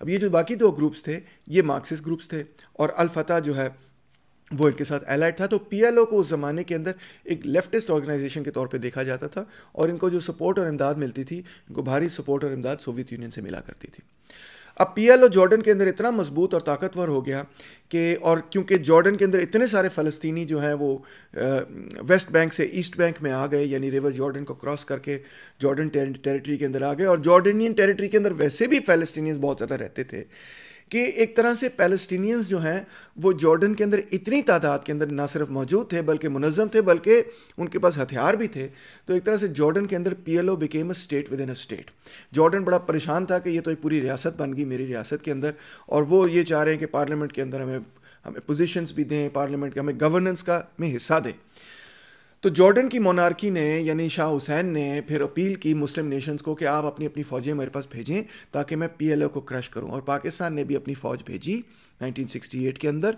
अब ये जो बाकी दो ग्रुप्स थे ये मार्क्सिस्ट ग्रुप्स थे और अलफता जो है वो इनके साथ एलाइड था तो पीएलओ को उस ज़माने के अंदर एक लेफ्टिस्ट ऑर्गेनाइजेशन के तौर पे देखा जाता था और इनको जो सपोर्ट और इमदाद मिलती थी इनको भारी सपोर्ट और इमदाद सोवियत यूनियन से मिला करती थी अब पी एल ओ जॉर्डन के अंदर इतना मजबूत और ताकतवर हो गया कि और क्योंकि जॉर्डन के अंदर इतने सारे फलस्तनी जो हैं वो वेस्ट बैंक से ईस्ट बैंक में आ गए यानी रिवर जॉर्डन को क्रॉस करके जॉर्डन टेरिटरी के अंदर आ गए और जॉर्डनियन टेरिटरी के अंदर वैसे भी फ़लस्तीनियंस बहुत ज़्यादा रहते थे कि एक तरह से पैलस्टीनियंस जो हैं वो जॉर्डन के अंदर इतनी तादाद के अंदर ना सिर्फ मौजूद थे बल्कि मुनज़म थे बल्कि उनके पास हथियार भी थे तो एक तरह से जॉर्डन के अंदर P L O became a state within a state Jordan बड़ा परेशान था कि ये तो एक पूरी रियासत बन गई मेरी रियासत के अंदर और वो ये चाह रहे हैं कि पार्लियामेंट के अंदर हमें हमें पोजिशन भी दें पार्लियामेंट के हमें गवर्नेंस का में हिस्सा दें तो जॉर्डन की मोनार्की ने यानी शाह हुसैन ने फिर अपील की मुस्लिम नेशंस को कि आप अपनी अपनी फ़ौजें मेरे पास भेजें ताकि मैं पीएलओ को क्रश करूं और पाकिस्तान ने भी अपनी फ़ौज भेजी 1968 के अंदर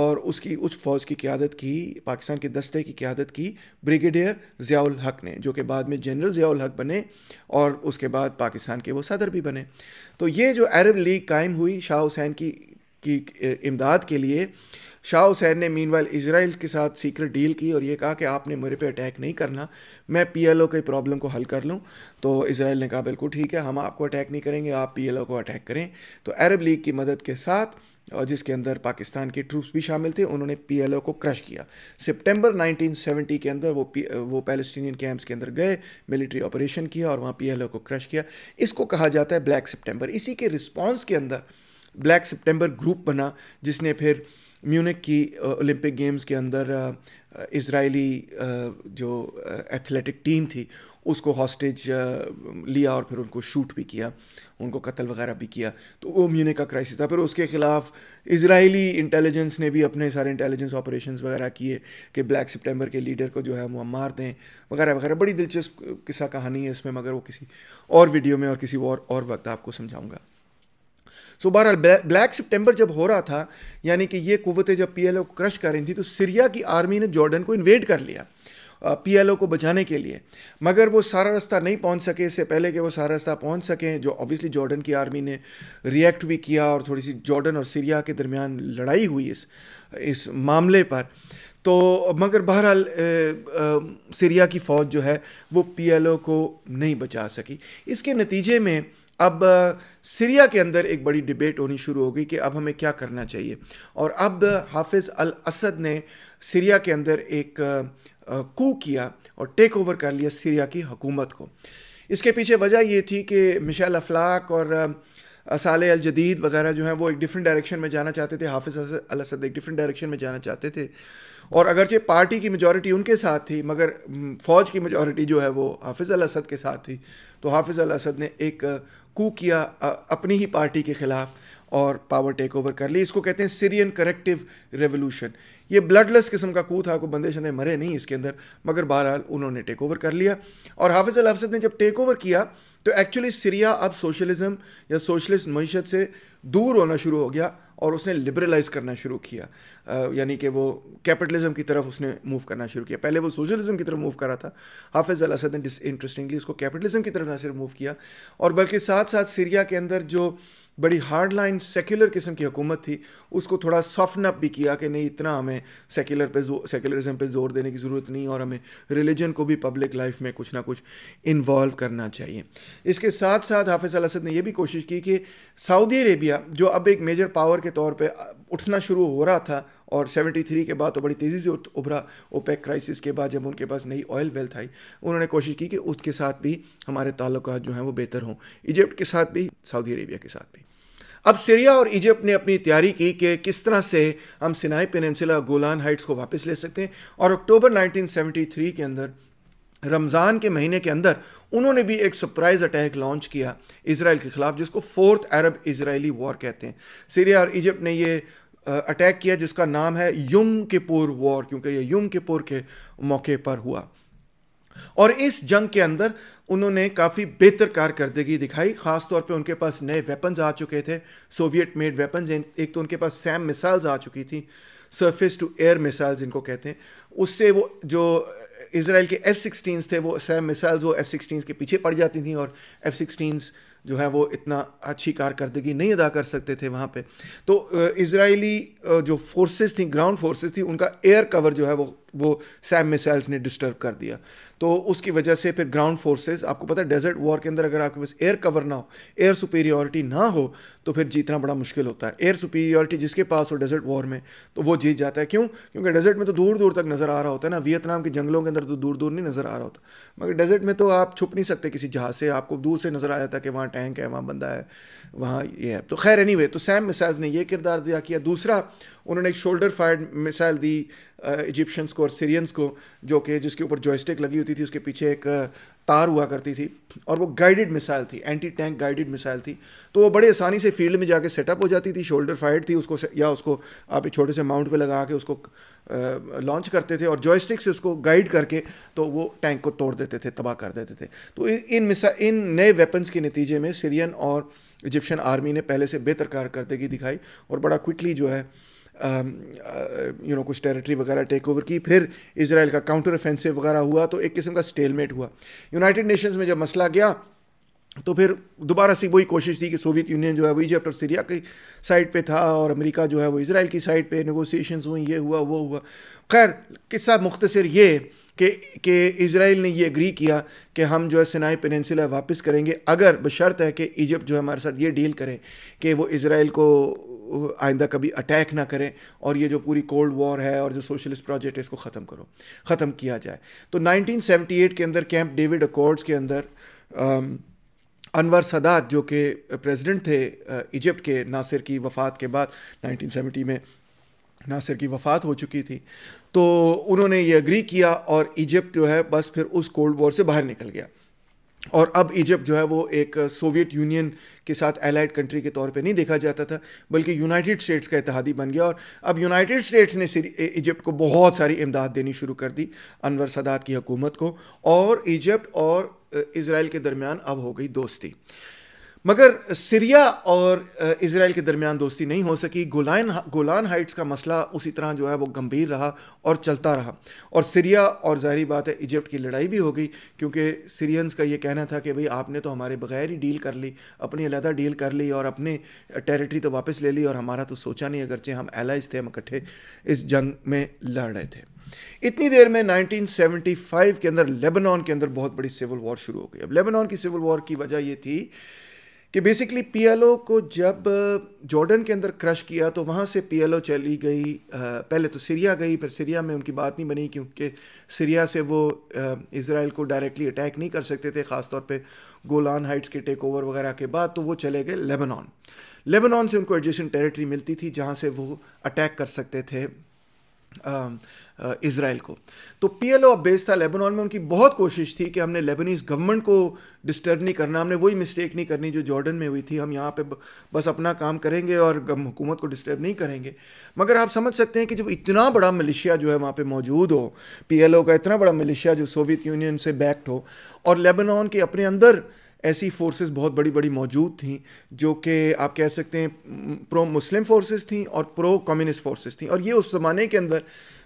और उसकी उस फौज की क्यादत की पाकिस्तान के दस्ते की क्यादत की ब्रिगेडियर ज़ियाउल हक ने जो कि बाद में जनरल ज़ियाउल हक बने और उसके बाद पाकिस्तान के वो सदर भी बने तो ये जो अरब लीग कायम हुई शाह हुसैन की, की इमदाद के लिए शाह हुसैन ने मीनवाइल इसराइल के साथ सीक्रेट डील की और ये कहा कि आपने मेरे पे अटैक नहीं करना मैं पीएलओ की प्रॉब्लम को हल कर लूँ तो इसराइल ने कहा बिल्कुल ठीक है हम आपको अटैक नहीं करेंगे आप पीएलओ को अटैक करें तो अरब लीग की मदद के साथ और जिसके अंदर पाकिस्तान के ट्रूप्स भी शामिल थे उन्होंने पीएलओ को क्रश किया सितंबर 1970 के अंदर वो वो पैलेस्टीनियन कैंप्स के अंदर गए मिलिट्री ऑपरेशन किया और वहाँ पीएलओ को क्रश किया इसको कहा जाता है ब्लैक सितंबर इसी के रिस्पांस के अंदर ब्लैक सितंबर ग्रुप बना जिसने फिर म्यूनिक की ओलंपिक गेम्स के अंदर इसराइली जो एथलेटिक टीम थी उसको हॉस्टेज लिया और फिर उनको शूट भी किया उनको कत्ल वगैरह भी किया तो वो म्यूनिक का क्राइसिस था फिर उसके ख़िलाफ़ इसराइली इंटेलिजेंस ने भी अपने सारे इंटेलिजेंस ऑपरेशन वगैरह किए कि ब्लैक सितंबर के लीडर को जो है वो मार दें वगैरह वगैरह बड़ी दिलचस्प किस्सा कहानी है इसमें मगर वो किसी और वीडियो में और किसी और और वक्त आपको समझाऊँगा सो बहरहाल ब्लैक सितंबर जब हो रहा था यानी कि ये कुवतें जब पी को क्रश कर रही थी तो सीरिया की आर्मी ने जॉर्डन को इन्वेड कर लिया पी ओ को बचाने के लिए मगर वो सारा रास्ता नहीं पहुंच सके इससे पहले कि वो सारा रास्ता पहुंच सकें जो ऑब्वियसली जॉर्डन की आर्मी ने रिएक्ट भी किया और थोड़ी सी जॉर्डन और सीरिया के दरमियान लड़ाई हुई इस इस मामले पर तो मगर बहरहाल सीरिया की फ़ौज जो है वो ओ को नहीं बचा सकी इसके नतीजे में अब सीरिया के अंदर एक बड़ी डिबेट होनी शुरू हो गई कि अब हमें क्या करना चाहिए और अब हाफिज़ अल असद ने सीरिया के अंदर एक कू किया और टेक ओवर कर लिया सीरिया की हुकूमत को इसके पीछे वजह ये थी कि मिशेल अफलाक और असाले अल जदीद वगैरह जो हैं वो एक डिफरेंट डायरेक्शन में जाना चाहते थे हाफिज़ अल असद एक डिफरेंट डायरेक्शन में जाना चाहते थे और अगरचे पार्टी की मेजॉरिटी उनके साथ थी मगर फ़ौज की मेजॉरिटी जो है वो हाफिज़ अल असद के साथ थी तो हाफिज़ अल असद ने एक कू किया अपनी ही पार्टी के ख़िलाफ़ और पावर टेक ओवर कर ली इसको कहते हैं सीरियन करेक्टिव रेवोल्यूशन ये ब्लडलेस किस्म का कू था को बंदे शंदे मरे नहीं इसके अंदर मगर बहरहाल उन्होंने टेक ओवर कर लिया और हाफिज़ अल असद ने जब टेक ओवर किया तो एक्चुअली सीरिया अब सोशलिज्म या सोशलिस्ट मीशत से दूर होना शुरू हो गया और उसने लिबरलाइज करना शुरू किया यानी कि वो कैपिटलिज्म की तरफ उसने मूव करना शुरू किया पहले वो सोशलिज्म की तरफ मूव कर रहा था हाफिज़ अल असद ने इंटरेस्टिंगली उसको कैपिटलिज्म की तरफ ना सिर्फ मूव किया और बल्कि साथ साथ सीरिया के अंदर जो बड़ी हार्ड लाइन सेक्युलर किस्म की हुकूमत थी उसको थोड़ा सॉफ्टन अप भी किया कि नहीं इतना हमें सेक्युलर पे सेक्युलरिज्म पे जोर देने की ज़रूरत नहीं और हमें रिलीजन को भी पब्लिक लाइफ में कुछ ना कुछ इन्वॉल्व करना चाहिए इसके साथ साथ हाफिज़ असद ने यह भी कोशिश की कि सऊदी अरेबिया जो अब एक मेजर पावर के तौर पर उठना शुरू हो रहा था और 73 के बाद तो बड़ी तेज़ी से उभरा ओपेक क्राइसिस के बाद जब उनके पास नई ऑयल वेल्थ आई उन्होंने कोशिश की कि उसके साथ भी हमारे ताल्लुक जो हैं वो बेहतर हों इजिप्ट के साथ भी सऊदी अरेबिया के साथ भी अब सीरिया और इजिप्ट ने अपनी तैयारी की कि किस तरह से हम सिनाई पेनसिला गोलान हाइट्स को वापस ले सकते हैं और अक्टूबर 1973 के अंदर रमज़ान के महीने के अंदर उन्होंने भी एक सरप्राइज़ अटैक लॉन्च किया इसराइल के ख़िलाफ़ जिसको फोर्थ अरब इसराइली वॉर कहते हैं सीरिया और इजिप्ट ने ये अटैक किया जिसका नाम है यम पुर वॉर क्योंकि ये के पुर के मौके पर हुआ और इस जंग के अंदर उन्होंने काफ़ी बेहतर कारकर्दगी दिखाई खासतौर पे उनके पास नए वेपन्स आ चुके थे सोवियत मेड वेपन्स एक तो उनके पास सैम मिसाइल्स आ चुकी थी सरफेस टू एयर मिसाइल जिनको कहते हैं उससे वो जो इसराइल के एफ सिक्सटीन थे वो सैम मिसाइल्स वो एफ सिक्सटीन के पीछे पड़ जाती थी और एफ सिक्सटीन जो है वो इतना अच्छी कारकर्दगी नहीं अदा कर सकते थे वहाँ पे तो इसराइली जो फोर्सेस थी ग्राउंड फोर्सेस थी उनका एयर कवर जो है वो वो सैम मिसाइल्स ने डिस्टर्ब कर दिया तो उसकी वजह से फिर ग्राउंड फोर्सेस आपको पता है डेजर्ट वॉर के अंदर अगर आपके पास एयर कवर ना हो एयर सुपीरियोरिटी ना हो तो फिर जीतना बड़ा मुश्किल होता है एयर सुपीरियोरिटी जिसके पास हो डेजर्ट वॉर में तो वो जीत जाता है क्यों क्योंकि डेजर्ट में तो दूर दूर तक नज़र आ रहा होता है ना वियतनाम के जंगलों के अंदर तो दूर दूर नहीं नज़र आ रहा होता मगर डेजर्ट में तो आप छुप नहीं सकते किसी जहाज से आपको दूर से नज़र आ जाता है कि वहाँ टैंक है वहाँ बंदा है वहाँ ये है तो खैर एनी anyway, तो सैम मिसाइल्स ने यह किरदार अदा किया दूसरा उन्होंने एक शोल्डर फायर्ड मिसाइल दी इजिप्शियंस को और सीरियंस को जो कि जिसके ऊपर जॉयस्टिक लगी होती थी उसके पीछे एक तार हुआ करती थी और वो गाइडेड मिसाइल थी एंटी टैंक गाइडेड मिसाइल थी तो वो बड़े आसानी से फील्ड में जाके सेटअप हो जाती थी शोल्डर फायर थी उसको या उसको आप एक छोटे से माउंट पे लगा के उसको लॉन्च करते थे और जॉयस्टिक से उसको गाइड करके तो वो टैंक को तोड़ देते थे तबाह कर देते थे तो इन मिसा इन नए वेपन्स के नतीजे में सीरियन और इजिप्शियन आर्मी ने पहले से बेहतर कारकर्दगी दिखाई और बड़ा क्विकली जो है यू um, नो uh, कुछ टेरिटरी वगैरह टेक ओवर की फिर इसराइल का काउंटर ऑफेंसिव वगैरह हुआ तो एक किस्म का स्टेलमेट हुआ यूनाइटेड नेशंस में जब मसला गया तो फिर दोबारा से वही कोशिश थी कि सोवियत यूनियन जो है वो इजिप्ट और सीरिया की साइड पे था और अमेरिका जो है वो इसराइल की साइड पे नगोसिएशन हुई ये हुआ वो हुआ खैर किस्सा मुख्तर ये कि कि इसराइल ने ये एग्री किया कि हम जो है सिनाई पेनसिला वापस करेंगे अगर बशर्त है कि इजिप्ट जो है हमारे साथ ये डील करे कि वो इसराइल को आइंदा कभी अटैक ना करें और ये जो पूरी कोल्ड वॉर है और जो सोशलिस्ट प्रोजेक्ट है इसको ख़त्म करो ख़त्म किया जाए तो 1978 के अंदर कैंप डेविड अकॉर्ड्स के अंदर अनवर सदात जो कि प्रेसिडेंट थे इजिप्ट के नासिर की वफ़ात के बाद 1970 में नासिर की वफ़ात हो चुकी थी तो उन्होंने ये अग्री किया और इजिप्ट जो है बस फिर उस कोल्ड वॉर से बाहर निकल गया और अब इजिप्ट जो है वो एक सोवियत uh, यूनियन के साथ एलाइड कंट्री के तौर पे नहीं देखा जाता था बल्कि यूनाइटेड स्टेट्स का इतिहादी बन गया और अब यूनाइटेड स्टेट्स ने इजिप्ट को बहुत सारी इमदाद देनी शुरू कर दी अनवर सदात की हुकूमत को और इजिप्ट और इसराइल uh, के दरमियान अब हो गई दोस्ती मगर सीरिया और इसराइल के दरमियान दोस्ती नहीं हो सकी गोलान गोलान हाइट्स का मसला उसी तरह जो है वो गंभीर रहा और चलता रहा और सीरिया और जाहरी बात है इजिप्ट की लड़ाई भी हो गई क्योंकि सीरियंस का ये कहना था कि भाई आपने तो हमारे बगैर ही डील कर ली अपनी अलहदा डील कर ली और अपनी टेरिटरी तो वापस ले ली और हमारा तो सोचा नहीं अगरचे हम एलाइज थे हम इकट्ठे इस जंग में लड़ रहे थे इतनी देर में 1975 के अंदर लेबनान के अंदर बहुत बड़ी सिविल वॉर शुरू हो गई अब लेबनान की सिविल वॉर की वजह ये थी कि बेसिकली पीएलओ को जब जॉर्डन के अंदर क्रश किया तो वहाँ से पीएलओ चली गई पहले तो सीरिया गई फिर सीरिया में उनकी बात नहीं बनी क्योंकि सीरिया से वो इसराइल को डायरेक्टली अटैक नहीं कर सकते थे ख़ासतौर पे गोलान हाइट्स के टेक ओवर वगैरह के बाद तो वो चले गए लेबनान लेबनान से उनको एडजस्टिंग टेरिटरी मिलती थी जहाँ से वो अटैक कर सकते थे इसराइल को तो पी एल ओ अब बेस था लेबनान में उनकी बहुत कोशिश थी कि हमने लेबनीज़ गवर्नमेंट को डिस्टर्ब नहीं करना हमने वही मिस्टेक नहीं करनी जो जॉर्डन में हुई थी हम यहाँ पे बस अपना काम करेंगे और हुकूमत को डिस्टर्ब नहीं करेंगे मगर आप समझ सकते हैं कि जब इतना बड़ा मलेशिया जो है वहाँ पर मौजूद हो पी एल ओ का इतना बड़ा मलेशिया जो सोवियत यूनियन से बैक्ट हो और लेबनान के अपने अंदर ऐसी फोर्सेस बहुत बड़ी बड़ी मौजूद थी जो कि आप कह सकते हैं प्रो मुस्लिम फोर्सेस थी और प्रो कम्युनिस्ट फोर्सेस थी और ये उस ज़माने के अंदर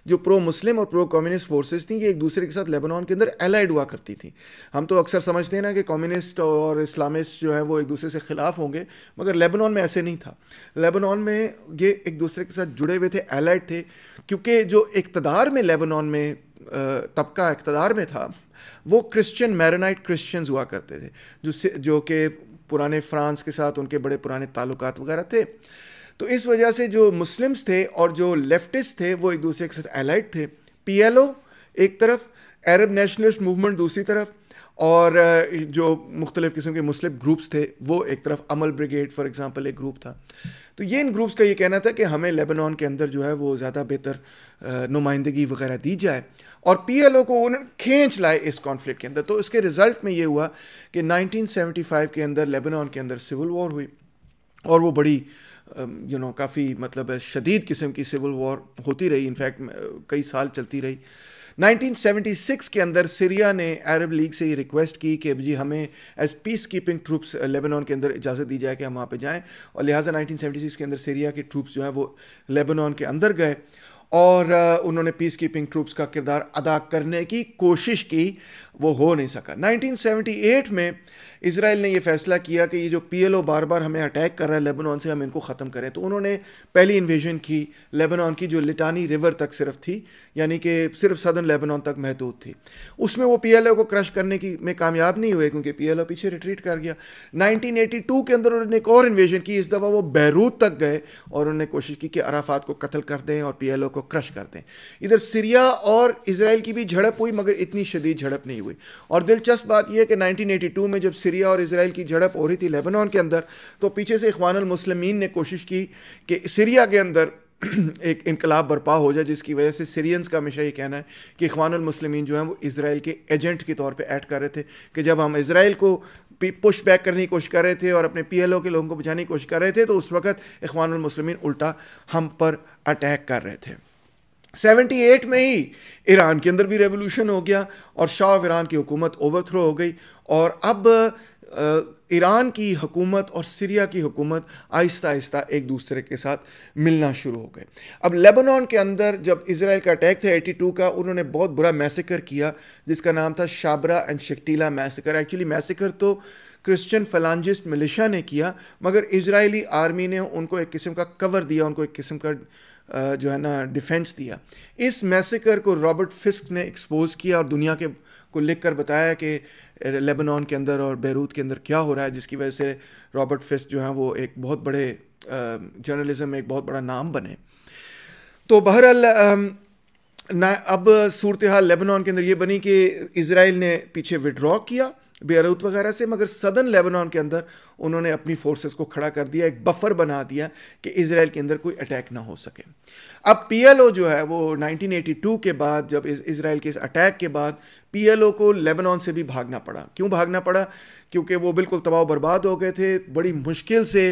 जो प्रो मुस्लिम और प्रो कम्युनिस्ट फोर्सेस थी ये एक दूसरे के साथ लेबनान के अंदर एलाइड हुआ करती थी हम तो अक्सर समझते हैं ना कि कम्युनिस्ट और इस्लामिस्ट जो हैं वो एक दूसरे से ख़िलाफ़ होंगे मगर लेबनान में ऐसे नहीं था लेबनान में ये एक दूसरे के साथ जुड़े हुए थे एलाइड थे क्योंकि जो इकतदार में लेबनान में तबका इकतदार में था वो क्रिश्चियन मैरोनाइट क्रिश्चियंस हुआ करते थे जो जो कि पुराने फ्रांस के साथ उनके बड़े पुराने ताल्लुकात वगैरह थे तो इस वजह से जो मुस्लिम्स थे और जो लेफ्टिस्ट थे वो एक दूसरे के साथ एलाइड थे पीएलओ एक तरफ अरब नेशनलिस्ट मूवमेंट दूसरी तरफ और जो मुख्तलिफ़ किस्म के मुस्लिम ग्रुप्स थे वो एक तरफ अमल ब्रिगेड फॉर एग्ज़ाम्पल एक ग्रुप था तो ये इन ग्रुप्स का ये कहना था कि हमें लेबनान के अंदर जो है वो ज़्यादा बेहतर नुमाइंदगी वगैरह दी जाए और पीएलओ को उन्होंने खींच लाए इस कॉन्फ्लिक्ट के अंदर तो इसके रिजल्ट में ये हुआ कि 1975 के अंदर लेबनान के अंदर सिविल वॉर हुई और वो बड़ी यू नो काफ़ी मतलब शदीद किस्म की सिविल वॉर होती रही इनफैक्ट कई साल चलती रही 1976 के अंदर सीरिया ने अरब लीग से ये रिक्वेस्ट की कि जी हमें as peace keeping troops Lebanon के अंदर इजाज़त दी जाए कि हम वहाँ पे जाएं और लिहाजा 1976 के अंदर सीरिया के ट्रूप्स जो हैं वो लेबनान के अंदर गए और उन्होंने पीस कीपिंग ट्रूप्स का किरदार अदा करने की कोशिश की वो हो नहीं सका 1978 में इसराइल ने ये फैसला किया कि ये जो पीएलओ बार बार हमें अटैक कर रहा है लेबनान से हम इनको ख़त्म करें तो उन्होंने पहली इन्वेजन की लेबनान की जो लिटानी रिवर तक सिर्फ थी यानी कि सिर्फ सदन लेबनान तक महदूद थी उसमें वो पीएलओ को क्रश करने की में कामयाब नहीं हुए क्योंकि ओ पीछे रिट्रीट कर गया टू के अंदर उन्होंने एक और इन्वेजन की इस दफ़ा वो बैरूत तक गए और उन्होंने कोशिश की कि अराफात को कत्ल कर दें और ओ को क्रश कर दें इधर सीरिया और इसराइल की भी झड़प हुई मगर इतनी शदीद झड़प नहीं हुई और दिलचस्प बात यह है कि 1982 में जब सीरिया और इसराइल की झड़प हो रही थी लेबनान के अंदर तो पीछे से इखवानमसलमिन ने कोशिश की कि सीरिया के अंदर एक इनकलाब बर्पा हो जाए जिसकी वजह से सीरियंस का हमेशा ये कहना है कि इखवानमसलमिन जो हैं वो इसराइल के एजेंट के तौर पे ऐड कर रहे थे कि जब हम इसराइल को पुश बैक करने की कोशिश कर रहे थे और अपने पीएलओ के लोगों को बचाने की कोशिश कर रहे थे तो उस वक्त मुस्लिमीन उल्टा हम पर अटैक कर रहे थे 78 में ही ईरान के अंदर भी रेवोल्यूशन हो गया और शाह ईरान की हुकूमत ओवरथ्रो हो गई और अब ईरान की हुकूमत और सीरिया की हुकूमत आहिस्ता आहिस्ता एक दूसरे के साथ मिलना शुरू हो गए अब लेबनान के अंदर जब इसराइल का अटैक था 82 का उन्होंने बहुत बुरा मैसेकर किया जिसका नाम था Sabra and Shatila massacre actually massacre तो क्रिश्चियन फलानजिस्ट मिलिशा ने किया मगर इसराइली आर्मी ने उनको एक किस्म का कवर दिया उनको एक किस्म का जो है ना डिफेंस दिया इस मैसेकर को रॉबर्ट फिस्क ने एक्सपोज किया और दुनिया के को लिख कर बताया कि लेबनान के अंदर और बैरूत के अंदर क्या हो रहा है जिसकी वजह से रॉबर्ट फिस्क जो है वो एक बहुत बड़े जर्नलिज़म में एक बहुत बड़ा नाम बने तो बहरहाल ना अब सूरत हाल लेबनान के अंदर ये बनी कि इसराइल ने पीछे विड्रॉ किया बेरूत वगैरह से मगर सदन लेबनान के अंदर उन्होंने अपनी फोर्सेस को खड़ा कर दिया एक बफर बना दिया कि इसराइल के अंदर कोई अटैक ना हो सके अब पीएलओ जो है वो 1982 के बाद जब इसराइल के इस अटैक के बाद पीएलओ को लेबनान से भी भागना पड़ा क्यों भागना पड़ा क्योंकि वो बिल्कुल तबाह बर्बाद हो गए थे बड़ी मुश्किल से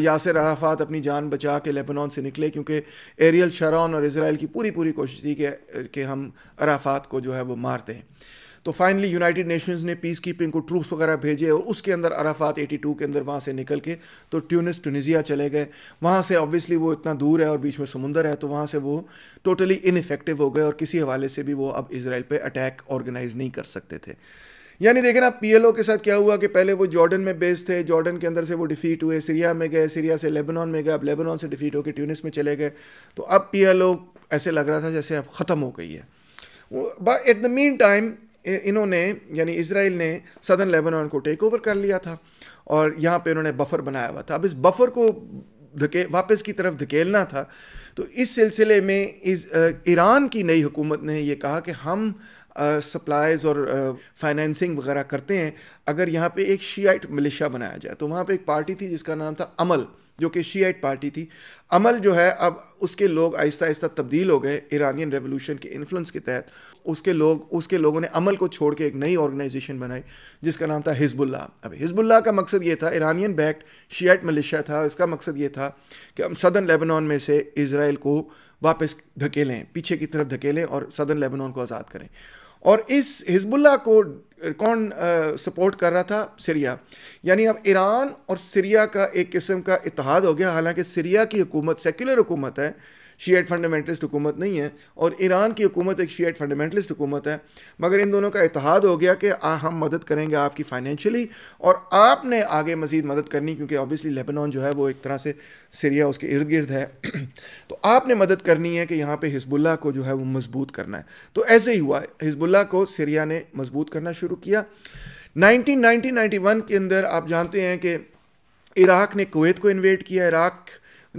यासर अराफात अपनी जान बचा के लेबनान से निकले क्योंकि एरियल शरान और इसराइल की पूरी पूरी कोशिश थी कि हम अराफात को जो है वो मारते हैं तो फाइनली यूनाइटेड नेशंस ने पीस कीपिंग को ट्रूप्स वगैरह भेजे और उसके अंदर अराफात 82 के अंदर वहाँ से निकल के तो ट्यूनिस ट्यूनिजिया चले गए वहाँ से ऑब्वियसली वो इतना दूर है और बीच में समुंदर है तो वहाँ से वो टोटली इनफेक्टिव हो गए और किसी हवाले से भी वो अब इसराइल पर अटैक ऑर्गेनाइज नहीं कर सकते थे यानी देखें ना पीएलओ के साथ क्या हुआ कि पहले वो जॉर्डन में बेस्ड थे जॉर्डन के अंदर से वो डिफीट हुए सीरिया में गए सीरिया से लेबनान में गए अब लेबनान से डिफीट होकर ट्यूनिस में चले गए तो अब पीएलओ ऐसे लग रहा था जैसे अब ख़त्म हो गई है एट द मीन टाइम इन्होंने यानी इसराइल ने सदर लेबनान को टेक ओवर कर लिया था और यहाँ पे उन्होंने बफर बनाया हुआ था अब इस बफर को धके वापस की तरफ धकेलना था तो इस सिलसिले में इस ईरान की नई हुकूमत ने यह कहा कि हम सप्लाइज़ और फाइनेंसिंग वगैरह करते हैं अगर यहाँ पे एक शीआइट मिलिशा बनाया जाए तो वहाँ पे एक पार्टी थी जिसका नाम था अमल जो कि शीट पार्टी थी अमल जो है अब उसके लोग आहिस्ता आहिस्ता तब्दील हो गए ईरानियन रेवोल्यूशन के इन्फ्लुएंस के तहत उसके लोग उसके लोगों ने अमल को छोड़ के एक नई ऑर्गेनाइजेशन बनाई जिसका नाम था हिजबुल्ला अब हिजबुल्ला का मकसद ये था ईरानियन बैक्ड शीट मलेशिया था इसका मकसद ये था कि हम सदन लेबनान में से इसराइल को वापस धकेलें पीछे की तरफ धकेलें और सदन लेबनान को आज़ाद करें और इस हिजबुल्ला को कौन सपोर्ट कर रहा था सीरिया यानी अब ईरान और सीरिया का एक किस्म का इतिहाद हो गया हालांकि सीरिया की हुकूमत सेक्युलर हुकूमत है शीट फंडामेंटलिस्ट हुकूमत नहीं है और ईरान की हुकूमत एक शीट फंडामेंटलिस्ट हुकूमत है मगर इन दोनों का इतिहाद हो गया कि आ, हम मदद करेंगे आपकी फाइनेंशियली और आपने आगे मजीद मदद करनी क्योंकि ऑब्वियसली लेबनान जो है वो एक तरह से सीरिया उसके इर्द गिर्द है तो आपने मदद करनी है कि यहाँ पर हिजबुल्ला को जो है वो मजबूत करना है तो ऐसे ही हुआ हिजबुल्ला को सीरिया ने मजबूत करना शुरू किया 1990-91 के अंदर आप जानते हैं कि इराक ने कुवैत को इन्वेट किया इराक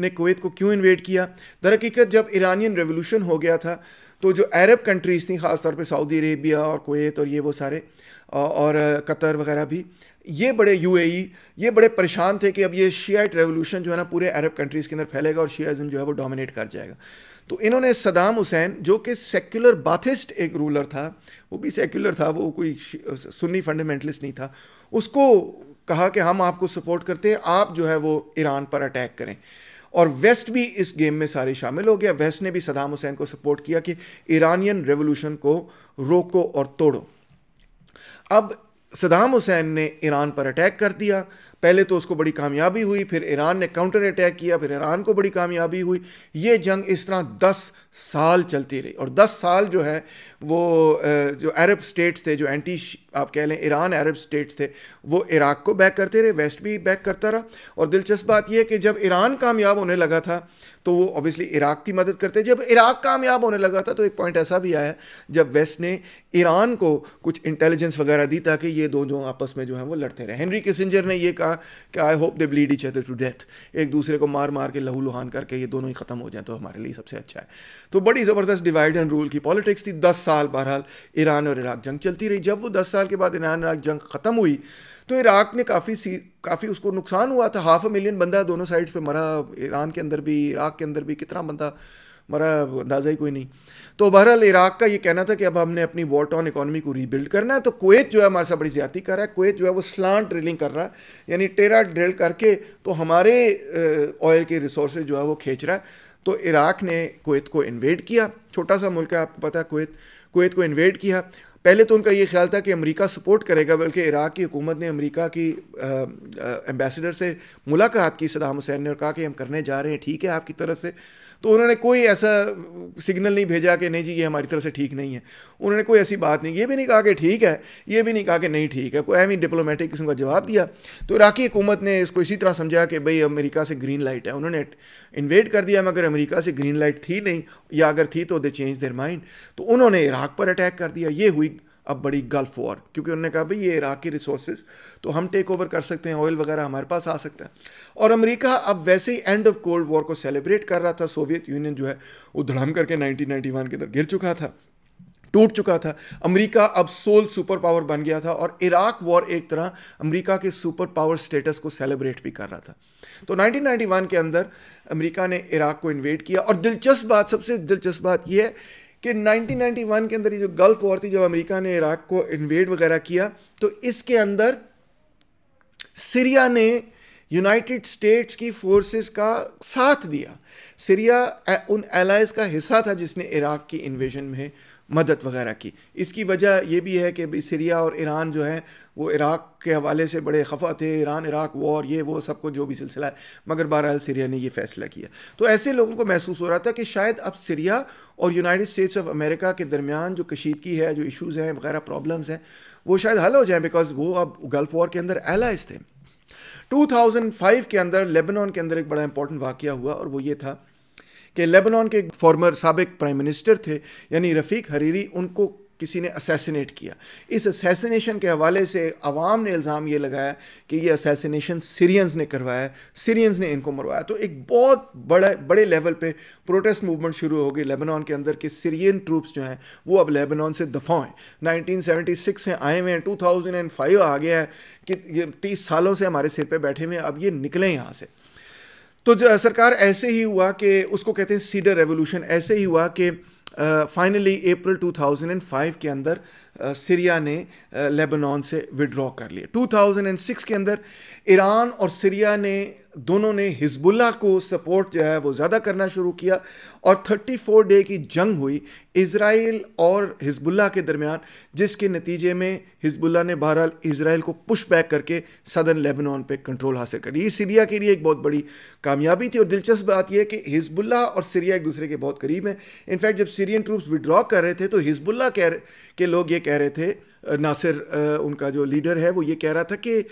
ने कुवैत को क्यों इन्वेट किया दरहकीकत जब ईरानियन रेवोल्यूशन हो गया था तो जो अरब कंट्रीज़ थी ख़ासतौर पर सऊदी अरेबिया और कुवैत और ये वो सारे और कतर वगैरह भी ये बड़े यूएई e, ये बड़े परेशान थे कि अब ये शियाट रेवोल्यूशन जो है ना पूरे अरब कंट्रीज़ के अंदर फैलेगा और शियाज़म जो है वो डोमिनेट कर जाएगा तो इन्होंने सदाम हुसैन जो कि सेक्युलर बाथिस्ट एक रूलर था वो भी सेक्युलर था वो कोई सुन्नी फंडामेंटलिस्ट नहीं था उसको कहा कि हम आपको सपोर्ट करते हैं आप जो है वो ईरान पर अटैक करें और वेस्ट भी इस गेम में सारे शामिल हो गया वेस्ट ने भी सदाम हुसैन को सपोर्ट किया कि ईरानियन रेवोल्यूशन को रोको और तोड़ो अब सदाम हुसैन ने ईरान पर अटैक कर दिया पहले तो उसको बड़ी कामयाबी हुई फिर ईरान ने काउंटर अटैक किया फिर ईरान को बड़ी कामयाबी हुई ये जंग इस तरह दस साल चलती रही और दस साल जो है वो जो अरब स्टेट्स थे जो एंटी आप कह लें ईरान अरब स्टेट्स थे वो इराक को बैक करते रहे वेस्ट भी बैक करता रहा और दिलचस्प बात यह कि जब ईरान कामयाब होने लगा था तो वो ऑब्वियसली इराक की मदद करते जब इराक कामयाब होने लगा था तो एक पॉइंट ऐसा भी आया जब वेस्ट ने ईरान को कुछ इंटेलिजेंस वगैरह दी ताकि ये दोनों आपस में जो है वो लड़ते रहे हेनरी किसिंजर ने ये कहा कि I hope they bleed each other to death एक दूसरे को मार मार के लहू लुहान करके ये दोनों ही ख़त्म हो जाए तो हमारे लिए सबसे अच्छा है तो बड़ी ज़बरदस्त डिवाइड एंड रूल की पॉलिटिक्स थी दस साल बहरहाल ईरान और इराक जंग चलती रही जब वो दस साल के बाद ईरान इराक जंग ख़त्म हुई तो इराक ने काफ़ी सी काफ़ी उसको नुकसान हुआ था हाफ अ मिलियन बंदा दोनों साइड्स पे मरा ईरान के अंदर भी इराक के अंदर भी कितना बंदा मरा अंदाज़ा ही कोई नहीं तो बहरहाल इराक का ये कहना था कि अब हमने अपनी वॉर टाउन इकोनॉमी को रीबिल्ड करना है तो कुवैत जो है हमारे साथ बड़ी ज्यादा कर रहा है कुवैत जो है वो स्लान ड्रिलिंग कर रहा है यानी टेरा ड्रिल करके तो हमारे ऑयल के रिसोर्स जो है वो खींच रहा है तो इराक ने कुवैत को इन्वेड किया छोटा सा मुल्क है आपको पता है कुवैत कुवैत को इन्वेड किया पहले तो उनका ये ख्याल था कि अमेरिका सपोर्ट करेगा बल्कि इराक़ की हुकूमत ने अमेरिका की एम्बेसडर से मुलाकात की सदाम हुसैन ने और कहा कि हम करने जा रहे हैं ठीक है आपकी तरफ से तो उन्होंने कोई ऐसा सिग्नल नहीं भेजा कि नहीं जी ये हमारी तरफ से ठीक नहीं है उन्होंने कोई ऐसी बात नहीं ये भी नहीं कहा कि ठीक है ये भी नहीं कहा कि नहीं ठीक है कोई अहम ही डिप्लोमेटिक किस्म का जवाब दिया तो इराकी हुकूमत ने इसको इसी तरह समझा कि भाई अमेरिका से ग्रीन लाइट है उन्होंने इन्वेट कर दिया मगर अमेरिका से ग्रीन लाइट थी नहीं या अगर थी तो दे चेंज देर माइंड तो उन्होंने इराक पर अटैक कर दिया ये हुई अब बड़ी गल्फ वॉर क्योंकि उन्होंने कहा भाई ये इराक की रिसोर्स तो हम टेक ओवर कर सकते हैं ऑयल वगैरह हमारे पास आ सकता है और अमेरिका अब वैसे ही एंड ऑफ कोल्ड वॉर को सेलिब्रेट कर रहा था सोवियत यूनियन जो है वो धड़ाम करके 1991 के अंदर गिर चुका था टूट चुका था अमेरिका अब सोल सुपर पावर बन गया था और इराक वॉर एक तरह अमेरिका के सुपर पावर स्टेटस को सेलिब्रेट भी कर रहा था तो 1991 के अंदर अमेरिका ने इराक को इन्वेट किया और दिलचस्प बात सबसे दिलचस्प बात यह है कि 1991 के अंदर ये जो गल्फ वॉर थी जब अमेरिका ने इराक को इन्वेड वगैरह किया तो इसके अंदर सीरिया ने यूनाइटेड स्टेट्स की फोर्सेस का साथ दिया सीरिया उन एलाइज का हिस्सा था जिसने इराक की इन्वेजन में मदद वगैरह की इसकी वजह यह भी है कि सीरिया और ईरान जो है वो इराक के हवाले से बड़े खफा थे ईरान इराक वॉर ये वो सबको जो भी सिलसिला है मगर बहरहाल सीरिया ने ये फैसला किया तो ऐसे लोगों को महसूस हो रहा था कि शायद अब सीरिया और यूनाइटेड स्टेट्स ऑफ अमेरिका के दरमियान जो कशीदगी है जो इश्यूज़ हैं वगैरह प्रॉब्लम्स हैं वो शायद हल हो जाए बिकॉज वो अब गल्फ वॉर के अंदर एलाइज थे 2005 के अंदर लेबनान के अंदर एक बड़ा इंपॉर्टेंट वाक्य हुआ और वो ये था कि लेबनान के फॉर्मर सबक प्राइम मिनिस्टर थे यानी रफ़ीक हरीरी उनको किसी ने असैसिनेट किया इस असैसिनेशन के हवाले से अवाम ने इल्ज़ाम ये लगाया कि ये असैसिनेशन सीरियंस ने करवाया सीरियंस ने इनको मरवाया तो एक बहुत बड़े बड़े लेवल पे प्रोटेस्ट मूवमेंट शुरू हो गई लेबनान के अंदर के सीरियन ट्रूप्स जो हैं वो अब लेबनान से दफ़ा हैं नाइनटीन से आए हुए हैं टू आ गया है कि तीस सालों से हमारे सिर पर बैठे हुए हैं अब ये निकले यहाँ से तो सरकार ऐसे ही हुआ कि उसको कहते हैं सीडर रेवोल्यूशन ऐसे ही हुआ कि फाइनली अप्रैल 2005 के अंदर सीरिया uh, ने लेबनान uh, से विड्रॉ कर लिया 2006 के अंदर ईरान और सीरिया ने दोनों ने हिजबुल्ला को सपोर्ट जो है वो ज़्यादा करना शुरू किया और 34 डे की जंग हुई इसराइल और हिजबुल्ला के दरमियान जिसके नतीजे में हिजबुल्ला ने बहरहाल इसराइल को पुश बैक करके सदर लेबनान पे कंट्रोल हासिल कर ये सीरिया के लिए एक बहुत बड़ी कामयाबी थी और दिलचस्प बात यह कि हिजबुल्ला और सीरिया एक दूसरे के बहुत करीब हैं इनफैक्ट जब सीरियन ट्रूप्स विड्रॉ कर रहे थे तो हिजबुल्ला कह के लोग ये कह रहे थे नासिर उनका जो लीडर है वो ये कह रहा था कि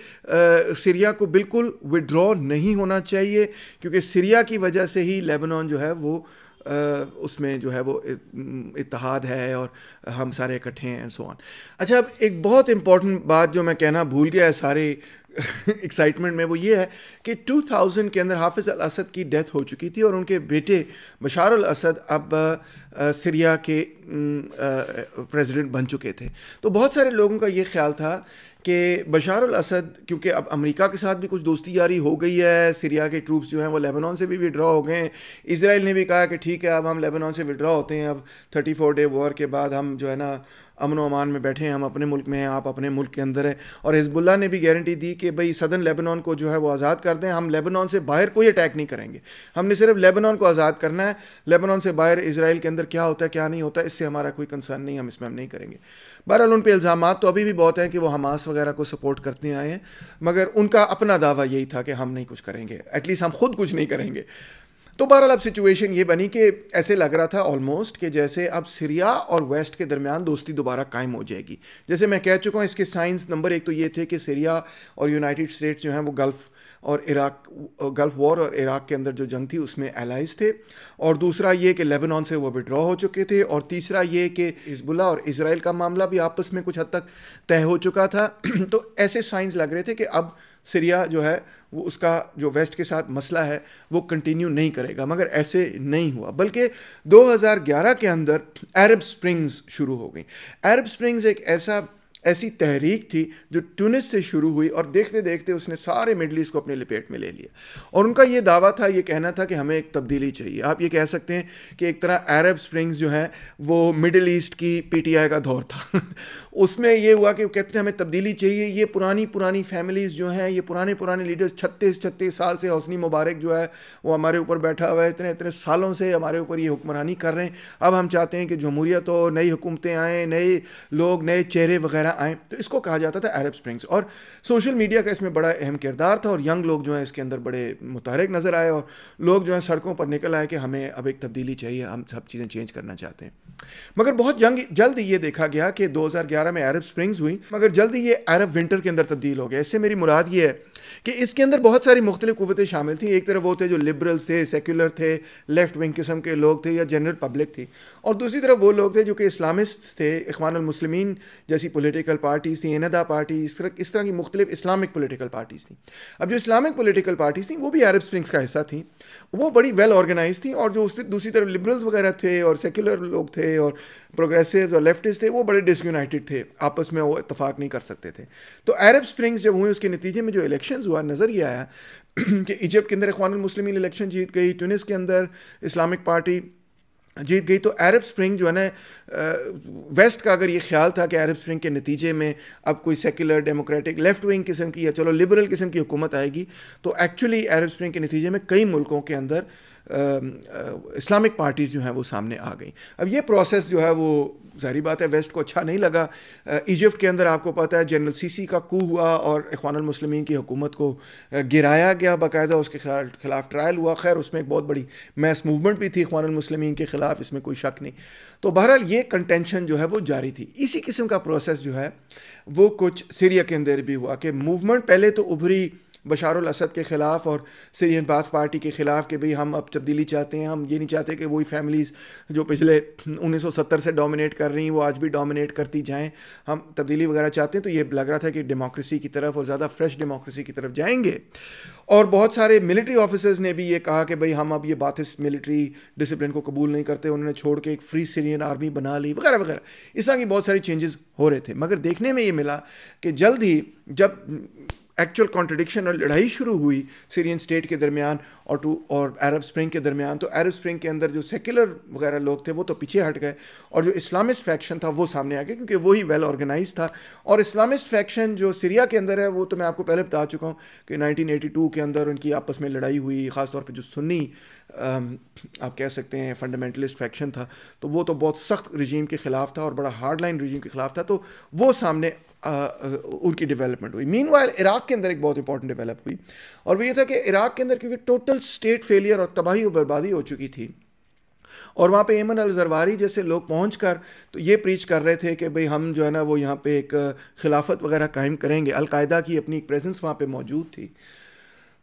सीरिया को बिल्कुल विड्रॉ नहीं होना चाहिए क्योंकि सीरिया की वजह से ही लेबनान जो है वो उसमें जो है वो इतिहाद है और हम सारे इकट्ठे हैं एंड सो ऑन अच्छा अब एक बहुत इंपॉर्टेंट बात जो मैं कहना भूल गया है सारे एक्साइटमेंट में वो ये है कि 2000 के अंदर हाफिज़ अल असद की डेथ हो चुकी थी और उनके बेटे बशार अल असद अब सीरिया के प्रेसिडेंट बन चुके थे तो बहुत सारे लोगों का ये ख्याल था कि बशार अल असद क्योंकि अब अमेरिका के साथ भी कुछ दोस्ती यारी हो गई है सीरिया के ट्रूप्स जो हैं वो लेबनान से भी विड्रा हो गए हैं इसराइल ने भी कहा कि ठीक है अब हम लेबनान से विड्रा होते हैं अब थर्टी फोर डे वॉर के बाद हम जो है ना अमन अमान में बैठे हैं हम अपने मुल्क में हैं आप अपने मुल्क के अंदर हैं और हिजबुल्ला ने भी गारंटी दी कि भाई सदन लेबनान को जो है वो आज़ाद कर दें हम लेबनान से बाहर कोई अटैक नहीं करेंगे हमने सिर्फ लेबनान को आज़ाद करना है लेबनान से बाहर इसराइल के अंदर क्या होता है क्या नहीं होता इससे हमारा कोई कंसर्न नहीं हम इसमें हम नहीं करेंगे बहरहाल उन पर इल्ज़ाम तो अभी भी बहुत हैं कि वो हमास वगैरह को सपोर्ट करते आए हैं मगर उनका अपना दावा यही था कि हम नहीं कुछ करेंगे एटलीस्ट हम खुद कुछ नहीं करेंगे तो बहरहाल अब सिचुएशन ये बनी कि ऐसे लग रहा था ऑलमोस्ट कि जैसे अब सीरिया और वेस्ट के दरमियान दोस्ती दोबारा कायम हो जाएगी जैसे मैं कह चुका हूँ इसके साइंस नंबर एक तो ये थे कि सीरिया और यूनाइटेड स्टेट्स जो हैं वो गल्फ़ और इराक गल्फ़ वॉर और इराक के अंदर जो जंग थी उसमें एलाइज थे और दूसरा ये कि लेबनान से वो विड्रॉ हो चुके थे और तीसरा ये कि हिजबुल्ला और इसराइल का मामला भी आपस में कुछ हद तक तय हो चुका था तो ऐसे साइंस लग रहे थे कि अब सीरिया जो है वो उसका जो वेस्ट के साथ मसला है वो कंटिन्यू नहीं करेगा मगर ऐसे नहीं हुआ बल्कि 2011 के अंदर अरब स्प्रिंग्स शुरू हो गई अरब स्प्रिंग्स एक ऐसा ऐसी तहरीक थी जो ट्यूनिस से शुरू हुई और देखते देखते उसने सारे मिडल ईस्ट को अपने लपेट में ले लिया और उनका ये दावा था ये कहना था कि हमें एक तब्दीली चाहिए आप ये कह सकते हैं कि एक तरह अरब स्प्रिंग्स जो है वो मिडल ईस्ट की पीटीआई का दौर था उसमें ये हुआ कि वो कहते हैं हमें तब्दीली चाहिए ये पुरानी पुरानी फैमिलीज़ जो हैं ये पुराने पुराने लीडर्स छत्तीस छत्तीस साल से हौसनी मुबारक जो है वो हमारे ऊपर बैठा हुआ है इतने इतने सालों से हमारे ऊपर ये हुक्मरानी कर रहे हैं अब हम चाहते हैं कि जमहूरियत हो नई हुकूमतें आएँ नए लोग नए चेहरे वगैरह ना आए तो इसको कहा जाता था अरब स्प्रिंग्स और सोशल मीडिया का इसमें बड़ा अहम किरदार था और यंग लोग जो हैं इसके अंदर बड़े मुतहरक नज़र आए और लोग जो हैं सड़कों पर निकल आए कि हमें अब एक तब्दीली चाहिए हम सब चीज़ें चेंज करना चाहते हैं मगर बहुत जंग जल्द ये देखा गया कि 2011 में अरब स्प्रिंग्स हुई मगर जल्द ये अरब विंटर के अंदर तब्दील हो गया इससे मेरी मुराद ये है कि इसके अंदर बहुत सारी मुख्तलि कुतें शामिल थी एक तरफ वो थे जो लिबरल्स थे सेक्युलर थे लेफ्ट विंग किस्म के लोग थे या जनरल पब्लिक थी और दूसरी तरफ वो लोग थे जो कि इस्लामिस्ट थे अखवानमसलमिन जैसी पोलिटिकल पार्टीज़ थी इनदा पार्टी इस तरह इस तरह की मुख्तलि इस्लामिक पोलिटिकल पार्टीज़ थी अब जो इस्लामिक पोलिटिकल पार्टीज़ थी वो भी अरब स्प्रिंग्स का हिस्सा थी वो बड़ी वेल ऑर्गेनाइज थी और जो उस दूसरी तरफ लिबरल्स वगैरह थे और सेकुलर लोग थे और प्रोग्रेसिव और लेफ्टिस्ट थे वो बड़े डिसयूनाइटेड थे आपस में वो इतफाक़ नहीं कर सकते थे तो अरब स्प्रिंग्स जब हुए उसके नतीजे में जो इलेक्शन हुआ नज़र ये आया कि इजिप्ट के अंदर अखवान मुस्लिम इलेक्शन जीत गई ट्यूनिस के अंदर इस्लामिक पार्टी जीत गई तो अरब स्प्रिंग जो है ना वेस्ट का अगर ये ख्याल था कि अरब स्प्रिंग के नतीजे में अब कोई सेकुलर डेमोक्रेटिक लेफ्ट विंग किस्म की या चलो लिबरल किस्म की हुकूमत आएगी तो एक्चुअली अरब स्प्रिंग के नतीजे में कई मुल्कों के अंदर इस्लामिक पार्टीज़ जो हैं वो सामने आ गई अब ये प्रोसेस जो है वो जहरी बात है वेस्ट को अच्छा नहीं लगा इजिप्ट के अंदर आपको पता है जनरल सीसी का कू हुआ और अखवानमसलमिन की हुकूमत को गिराया गया बाकायदा उसके खिलाफ ट्रायल हुआ खैर उसमें एक बहुत बड़ी मैस मूवमेंट भी थी इखवानमसलमिन के ख़िलाफ़ इसमें कोई शक नहीं तो बहरहाल ये कंटेंशन जो है वो जारी थी इसी किस्म का प्रोसेस जो है वो कुछ सीरिया के अंदर भी हुआ कि मूवमेंट पहले तो उभरी बशार असद के ख़िलाफ़ और सीरियन बाथ पार्टी के ख़िलाफ़ कि भाई हम अब तब्दीली चाहते हैं हम ये नहीं चाहते कि वही फैमिलीज़ जो पिछले 1970 से डोमिनेट कर रही हैं वो आज भी डोमिनेट करती जाएँ हम तब्दीली वगैरह चाहते हैं तो ये लग रहा था कि डेमोक्रेसी की तरफ और ज़्यादा फ्रेश डेमोक्रेसी की तरफ जाएंगे और बहुत सारे मिलिट्री ऑफिसर्स ने भी ये कहा कि भाई हम अब ये बात इस मिलिट्री डिसिप्लिन को कबूल नहीं करते उन्होंने छोड़ के एक फ्री सीरियन आर्मी बना ली वगैरह वगैरह इस तरह की बहुत सारी चेंजेस हो रहे थे मगर देखने में ये मिला कि जल्द ही जब एक्चुअल कॉन्ट्रडिक्शन और लड़ाई शुरू हुई सीरियन स्टेट के दरमियान और टू और अरब स्प्रिंग के दरमियान तो अरब स्प्रिंग के अंदर जो सेकुलर वगैरह लोग थे वो तो पीछे हट गए और जो इस्लामिस्ट फैक्शन था वो सामने आ गया क्योंकि वही वेल ऑर्गेनाइज था और इस्लामिस्ट फैक्शन जो सीरिया के अंदर है वो तो मैं आपको पहले बता चुका हूँ कि टू के अंदर उनकी आपस में लड़ाई हुई ख़ासतौर पर जो सुन्नी आप कह सकते हैं फंडामेंटलिस्ट फैक्शन था तो वो तो बहुत सख्त रिजीम के ख़िलाफ़ था और बड़ा हार्ड लाइन रिजीम के ख़िलाफ़ था तो वो सामने उनकी डेवलपमेंट हुई मीन इराक के अंदर एक बहुत इंपॉर्टेंट डेवलप हुई और वो ये था कि इराक के अंदर क्योंकि टोटल स्टेट फेलियर और तबाही और बर्बादी हो चुकी थी और वहाँ पे एमन अलजरवारी जैसे लोग पहुँच कर तो ये प्रीच कर रहे थे कि भाई हम जो है ना वो यहाँ पे एक खिलाफत वगैरह कायम करेंगे अलकायदा की अपनी एक प्रेजेंस वहाँ पे मौजूद थी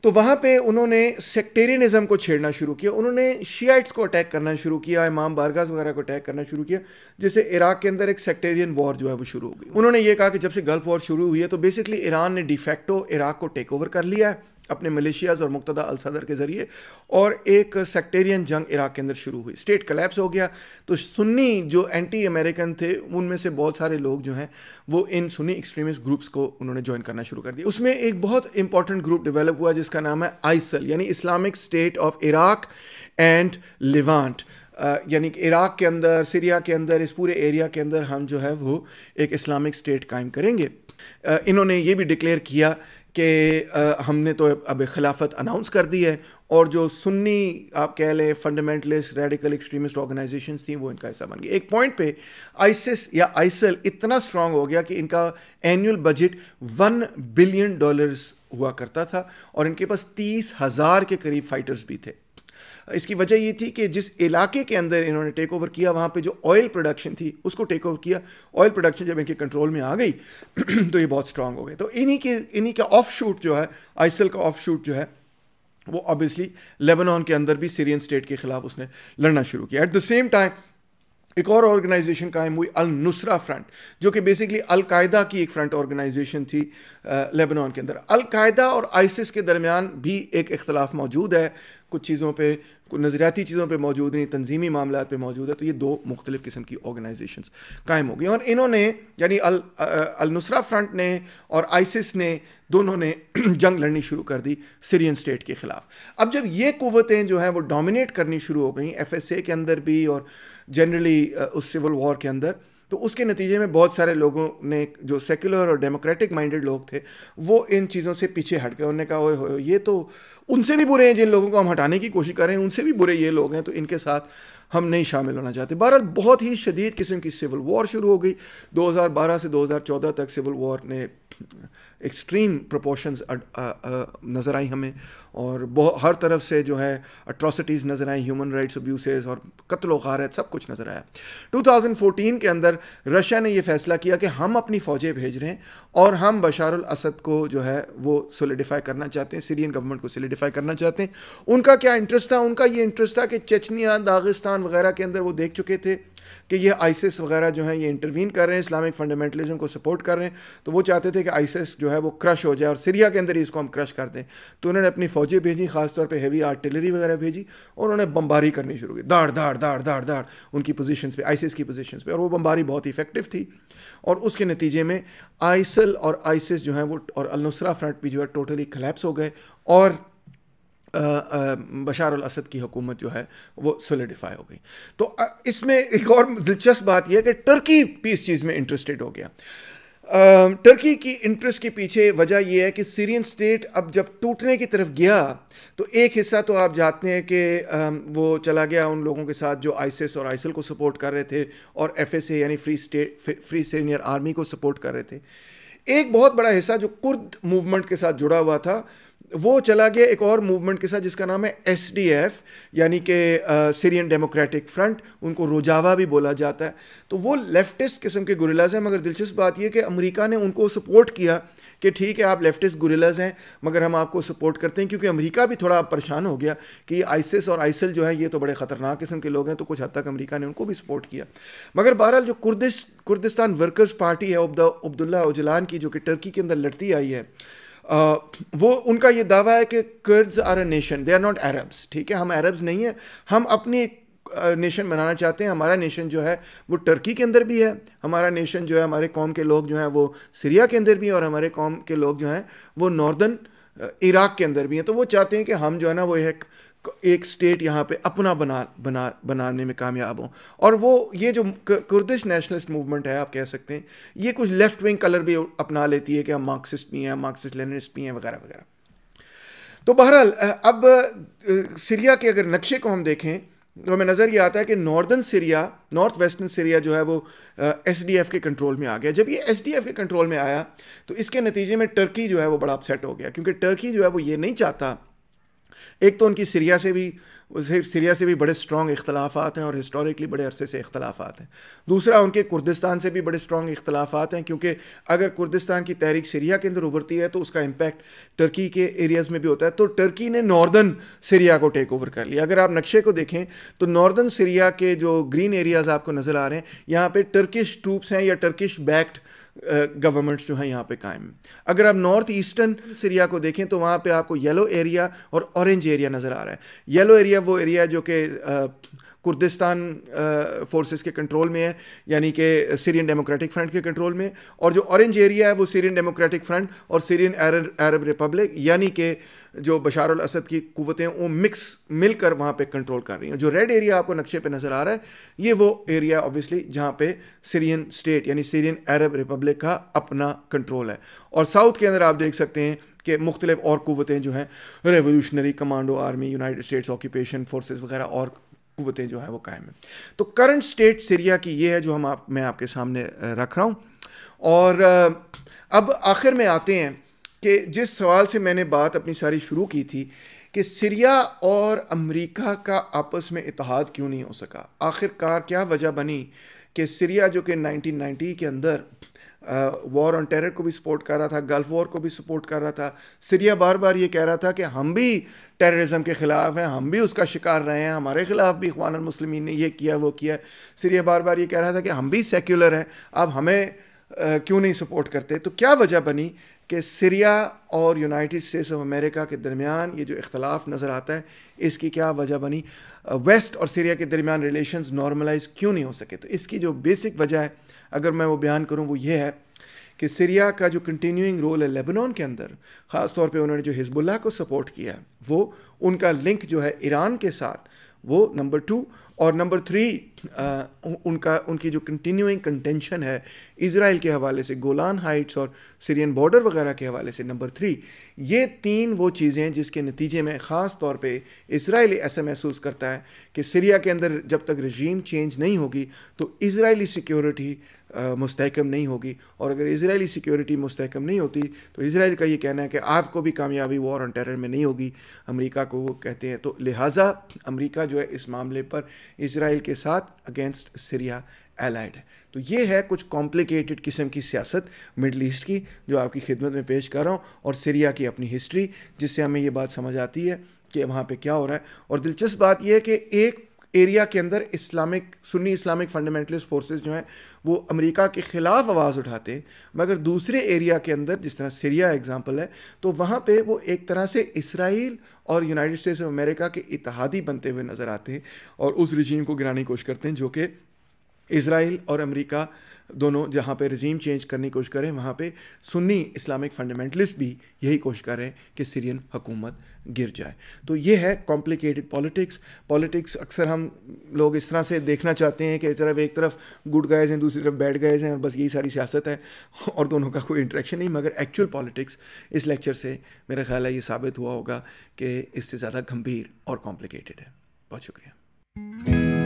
तो वहाँ पे उन्होंने सेक्टेरियनिज्म को छेड़ना शुरू किया उन्होंने शियाइट्स को अटैक करना शुरू किया इमाम बारगाज वगैरह को अटैक करना शुरू किया जिससे इराक के अंदर एक सेक्टेरियन वॉर जो है वो शुरू हो गई उन्होंने ये कहा कि जब से गल्फ वॉर शुरू हुई है तो बेसिकली ईरान ने डिफेक्टो इराक को टेक ओवर कर लिया है अपने मलेशियाज़ और मुक्तदा अल सदर के ज़रिए और एक सेक्टेरियन जंग इराक के अंदर शुरू हुई स्टेट कलेप्स हो गया तो सुन्नी जो एंटी अमेरिकन थे उनमें से बहुत सारे लोग जो हैं वो इन सुन्नी एक्सट्रीमिस्ट ग्रुप्स को उन्होंने ज्वाइन करना शुरू कर दिया उसमें एक बहुत इंपॉर्टेंट ग्रुप डेवलप हुआ जिसका नाम है आइसल यानी Islamic State of Iraq and Levant यानी कि इराक के अंदर सीरिया के अंदर इस पूरे एरिया के अंदर हम जो है वो एक इस्लामिक स्टेट कायम करेंगे इन्होंने ये भी डिक्लेयर किया कि हमने तो अब खिलाफत अनाउंस कर दी है और जो सुन्नी आप कह लें फंडामेंटलिस्ट रेडिकल एक्सट्रीमिस्ट ऑर्गेनाइजेशन थी वो इनका हिस्सा बन गई एक पॉइंट पे आइसिस या आइसल इतना स्ट्रांग हो गया कि इनका annual budget one billion dollars हुआ करता था और इनके पास तीस हज़ार के करीब फाइटर्स भी थे इसकी वजह ये थी कि जिस इलाके के अंदर इन्होंने टेक ओवर किया वहाँ पे जो ऑयल प्रोडक्शन थी उसको टेक ओवर किया ऑयल प्रोडक्शन जब इनके कंट्रोल में आ गई तो ये बहुत स्ट्रांग हो गए तो इन्हीं के इन्हीं का ऑफ शूट जो है आइसल का ऑफ शूट जो है वो ऑब्वियसली लेबनान के अंदर भी सीरियन स्टेट के खिलाफ उसने लड़ना शुरू किया एट द सेम टाइम एक और ऑर्गेनाइजेशन कायम हुई अल नुसरा फ्रंट जो कि बेसिकली अलकायदा की एक फ्रंट ऑर्गेनाइजेशन थी लेबनान के अंदर अलकायदा और आइसिस के दरमियान भी एक इख्तलाफ मौजूद है कुछ चीज़ों पे कुछ नज़रियाती चीज़ों पे मौजूद हैं तंजीमी मामला पे मौजूद है तो ये दो मुख्तलिफ़ किस्म की ऑर्गेनाइजेशन कायम हो गई और इन्होंने यानी अल अल नुसरा फ्रंट ने और आइसिस ने दोनों ने जंग लड़नी शुरू कर दी सीरियन स्टेट के ख़िलाफ़ अब जब ये कुतें जो हैं वो डोमिनेट करनी शुरू हो गई एफ एस ए के अंदर भी और जनरली uh, उस सिविल वॉर के अंदर तो उसके नतीजे में बहुत सारे लोगों ने जो सेकुलर और डेमोक्रेटिक माइंडेड लोग थे वो इन चीज़ों से पीछे हट गए उन्होंने कहा हो ये तो उनसे भी बुरे हैं जिन लोगों को हम हटाने की कोशिश कर रहे हैं उनसे भी बुरे ये लोग हैं तो इनके साथ हम नहीं शामिल होना चाहते बहरहाल बहुत ही शदीद किस्म की सिविल वॉर शुरू हो गई 2012 से 2014 तक सिविल वॉर ने एक्सट्रीम प्रोपोर्शंस नज़र आई हमें और हर तरफ से जो है अट्रॉसिटीज़ नज़र आई ह्यूमन राइट्स अब्यूसेस और कत्ल वारत सब कुछ नज़र आया 2014 के अंदर रशिया ने यह फैसला किया कि हम अपनी फ़ौजें भेज रहे हैं और हम बशार असद को जो है वो सोलिडिफाई करना चाहते हैं सीरियन गवर्नमेंट को सोलिडिफाई करना चाहते हैं उनका क्या इंटरेस्ट था उनका ये इंटरेस्ट था कि चचनिया दागिस्तान वगैरह के अंदर वो देख चुके थे कि ये आइसिस वगैरह जो है ये इंटरवीन कर रहे हैं इस्लामिक फंडामेंटलिज्म को सपोर्ट कर रहे हैं तो वो चाहते थे कि आइसिस जो है वो क्रश हो जाए और सीरिया के अंदर ही इसको हम क्रश कर दें तो उन्होंने अपनी फ़ौजें भेजी खासतौर पर हेवी आर्टिलरी वगैरह भेजी और उन्होंने बम्बारी करनी शुरू की दाड़ दाड़ दाड़ दाड़ दाड़ उनकी पोजिशन पर आइसिस की पोजिशन पर और वो बम्बारी बहुत इफेक्टिव थी और उसके नतीजे में आइसल और आइसिस जो है वो और अलनुसरा फ्रंट भी जो है टोटली कलेप्स हो गए और बशार असद की हुकूमत जो है वो सोलिडिफाई हो गई तो इसमें एक और दिलचस्प बात यह कि टर्की भी इस चीज़ में इंटरेस्टेड हो गया टर्की की इंटरेस्ट के पीछे वजह यह है कि सीरियन स्टेट अब जब टूटने की तरफ गया तो एक हिस्सा तो आप जानते हैं कि वो चला गया उन लोगों के साथ जो आइसिस और आइसिल को सपोर्ट कर रहे थे और एफएसए यानी फ्री स्टेट फ्री सीनियर आर्मी को सपोर्ट कर रहे थे एक बहुत बड़ा हिस्सा जो कुर्द मूवमेंट के साथ जुड़ा हुआ था वो चला गया एक और मूवमेंट के साथ जिसका नाम है एस यानी कि सीरियन डेमोक्रेटिक फ्रंट उनको रोजावा भी बोला जाता है तो वो लेफ्टिस्ट किस्म के गुरिलाज हैं मगर दिलचस्प बात यह कि अमेरिका ने उनको सपोर्ट किया कि ठीक है आप लेफ्टिस्ट गुरिलाज हैं मगर हम आपको सपोर्ट करते हैं क्योंकि अमरीका भी थोड़ा परेशान हो गया कि आइसिस और आइसिल जो है ये तो बड़े ख़तरनाक किस्म के लोग हैं तो कुछ हद तक अमरीका ने उनको भी सपोर्ट किया मगर बहरहाल जो कुर्दिश कुर्दिस्तान वर्कर्स पार्टी है उबदा अब्दुल्ला उजलान की जो कि टर्की के अंदर लड़ती आई है वो उनका ये दावा है कि Kurds are a nation they are not Arabs ठीक है हम अरब्स नहीं हैं हम अपनी नेशन बनाना चाहते हैं हमारा नेशन जो है वो टर्की के अंदर भी है हमारा नेशन जो है हमारे कौम के लोग जो हैं वो सीरिया के अंदर भी हैं और हमारे कौम के लोग जो हैं वो नॉर्दर्न इराक के अंदर भी हैं तो वो चाहते हैं कि हम जो है ना वो एक एक स्टेट यहाँ पे अपना बना बना बनाने में कामयाब हों और वो ये जो कुर्दिश नेशनलिस्ट मूवमेंट है आप कह सकते हैं ये कुछ लेफ्ट विंग कलर भी अपना लेती है कि हम मार्क्सिस्ट भी हैं मार्क्सिस्ट लेनिस्ट भी हैं वगैरह वगैरह तो बहरहाल अब सीरिया के अगर नक्शे को हम देखें तो हमें नज़र ये आता है कि northern Syria north western Syria जो है वो एस डी एफ़ के कंट्रोल में आ गया जब ये एस डी एफ़ के कंट्रोल में आया तो इसके नतीजे में टर्की जो है वो बड़ा अपसेट हो गया क्योंकि टर्की जो है वो ये नहीं चाहता एक तो उनकी सीरिया से भी सीरिया से भी बड़े स्ट्रॉन्ग इख्तलाफात हैं और हिस्टोरिकली बड़े अरसे से इख्तलाफात हैं दूसरा उनके कुर्दिस्तान से भी बड़े स्ट्रॉन्ग इख्तलाफात हैं क्योंकि अगर कुर्दिस्तान की तहरीक सीरिया के अंदर उभरती है तो उसका इम्पैक्ट टर्की के एरियाज़ में भी होता है तो टर्की ने नॉर्दर्न सीरिया को टेक ओवर कर लिया अगर आप नक्शे को देखें तो नॉर्दर्न सीरिया के जो ग्रीन एरियाज़ आपको नज़र आ रहे हैं यहाँ पर टर्किश ट्रूप्स हैं या टर्किश बैक्ड गवर्नमेंट्स जो हैं यहाँ पे कायम अगर आप नॉर्थ ईस्टर्न सीरिया को देखें तो वहाँ पे आपको येलो एरिया और ऑरेंज एरिया नज़र आ रहा है येलो एरिया वो एरिया जो कि कुर्दिस्तान फोर्सेस के कंट्रोल में है यानी कि सीरियन डेमोक्रेटिक फ्रंट के कंट्रोल में और जो ऑरेंज एरिया है वो सीरियन डेमोक्रेटिक फ्रंट और सीरियन अरब रिपब्लिक यानी कि जो बशार असद की कुतें वो मिक्स मिलकर वहाँ पे कंट्रोल कर रही हैं जो रेड एरिया आपको नक्शे पे नज़र आ रहा है ये वो एरिया ऑब्वियसली जहाँ पे सीरियन स्टेट यानी सीरियन अरब रिपब्लिक का अपना कंट्रोल है और साउथ के अंदर आप देख सकते हैं कि मुख्तलिफ और कुतें जो हैं revolutionary commando army United States occupation forces वगैरह और कुतें जो हैं वो कायम हैं तो करंट स्टेट सीरिया की ये है जो हम आप मैं आपके सामने रख रहा हूँ और अब आखिर में आते हैं कि जिस सवाल से मैंने बात अपनी सारी शुरू की थी कि सीरिया और अमेरिका का आपस में इतिहाद क्यों नहीं हो सका आखिरकार क्या वजह बनी कि सीरिया जो कि 1990 के अंदर वॉर ऑन टेरर को भी सपोर्ट कर रहा था गल्फ़ वॉर को भी सपोर्ट कर रहा था सीरिया बार बार ये कह रहा था कि हम भी टेररिज्म के ख़िलाफ़ हैं हम भी उसका शिकार रहे हैं हमारे ख़िलाफ़ भी अखवान मुस्लिम ने यह किया वो किया सीरिया बार बार ये कह रहा था कि हम भी सेक्युलर हैं अब हमें क्यों नहीं सपोर्ट करते तो क्या वजह बनी कि सीरिया और यूनाइटेड स्टेट्स ऑफ अमेरिका के दरमियान ये जो इख्तलाफ नज़र आता है इसकी क्या वजह बनी वेस्ट और सीरिया के दरमियान रिलेशन नॉर्मलाइज क्यों नहीं हो सके तो इसकी जो बेसिक वजह है अगर मैं वो बयान करूँ वो ये है कि सीरिया का जो कंटिन्यूइंग रोल है लेबनान के अंदर ख़ास तौर उन्होंने जो हिजबुल्ला को सपोर्ट किया है वो उनका लिंक जो है ईरान के साथ वो नंबर टू और नंबर थ्री uh, उनका उनकी जो कंटिन्यूइंग कंटेंशन है इसराइल के हवाले से गोलान हाइट्स और सीरियन बॉर्डर वगैरह के हवाले से नंबर थ्री ये तीन वो चीज़ें जिसके नतीजे में ख़ास तौर पे इसराइल ऐसा महसूस करता है कि सीरिया के अंदर जब तक रजीम चेंज नहीं होगी तो इसराइली सिक्योरिटी मुस्तकम नहीं होगी और अगर इसराइली सिक्योरिटी मुस्तकम नहीं होती तो इसराइल का ये कहना है कि आपको भी कामयाबी वॉर ऑन टेरर में नहीं होगी अमेरिका को वो कहते हैं तो लिहाजा अमेरिका जो है इस मामले पर इसराइल के साथ अगेंस्ट सीरिया एलाइड है तो ये है कुछ कॉम्प्लिकेटेड किस्म की सियासत मिडल ईस्ट की जो आपकी खिदमत में पेश कर रहा हूँ और सीरिया की अपनी हिस्ट्री जिससे हमें ये बात समझ आती है कि वहाँ पे क्या हो रहा है और दिलचस्प बात यह है कि एक एरिया के अंदर Islamic Sunni Islamic fundamentalist forces जो हैं वो अमेरिका के ख़िलाफ़ आवाज़ उठाते हैं मगर दूसरे एरिया के अंदर जिस तरह सीरिया एग्ज़ाम्पल है तो वहाँ पे वो एक तरह से इसराइल और यूनाइटेड स्टेट्स ऑफ अमेरिका के इतिहादी बनते हुए नज़र आते हैं और उस रिजीम को गिराने की कोशिश करते हैं जो कि इसराइल और अमरीका दोनों जहाँ पे रजीम चेंज करने की कोशिश करें वहाँ पे सुन्नी इस्लामिक फंडामेंटलिस्ट भी यही कोशिश कर रहे हैं कि सीरियन हुकूमत गिर जाए तो ये है कॉम्प्लिकेटेड पॉलिटिक्स पॉलिटिक्स अक्सर हम लोग इस तरह से देखना चाहते हैं कि तरफ एक तरफ गुड गाइज हैं दूसरी तरफ बैड गाइज हैं और बस यही सारी सियासत है और दोनों का कोई इंट्रैक्शन नहीं मगर एक्चुअल पॉलिटिक्स इस लेक्चर से मेरा ख्याल है ये साबित हुआ होगा कि इससे ज़्यादा गंभीर और कॉम्प्लिकेटेड है बहुत शुक्रिया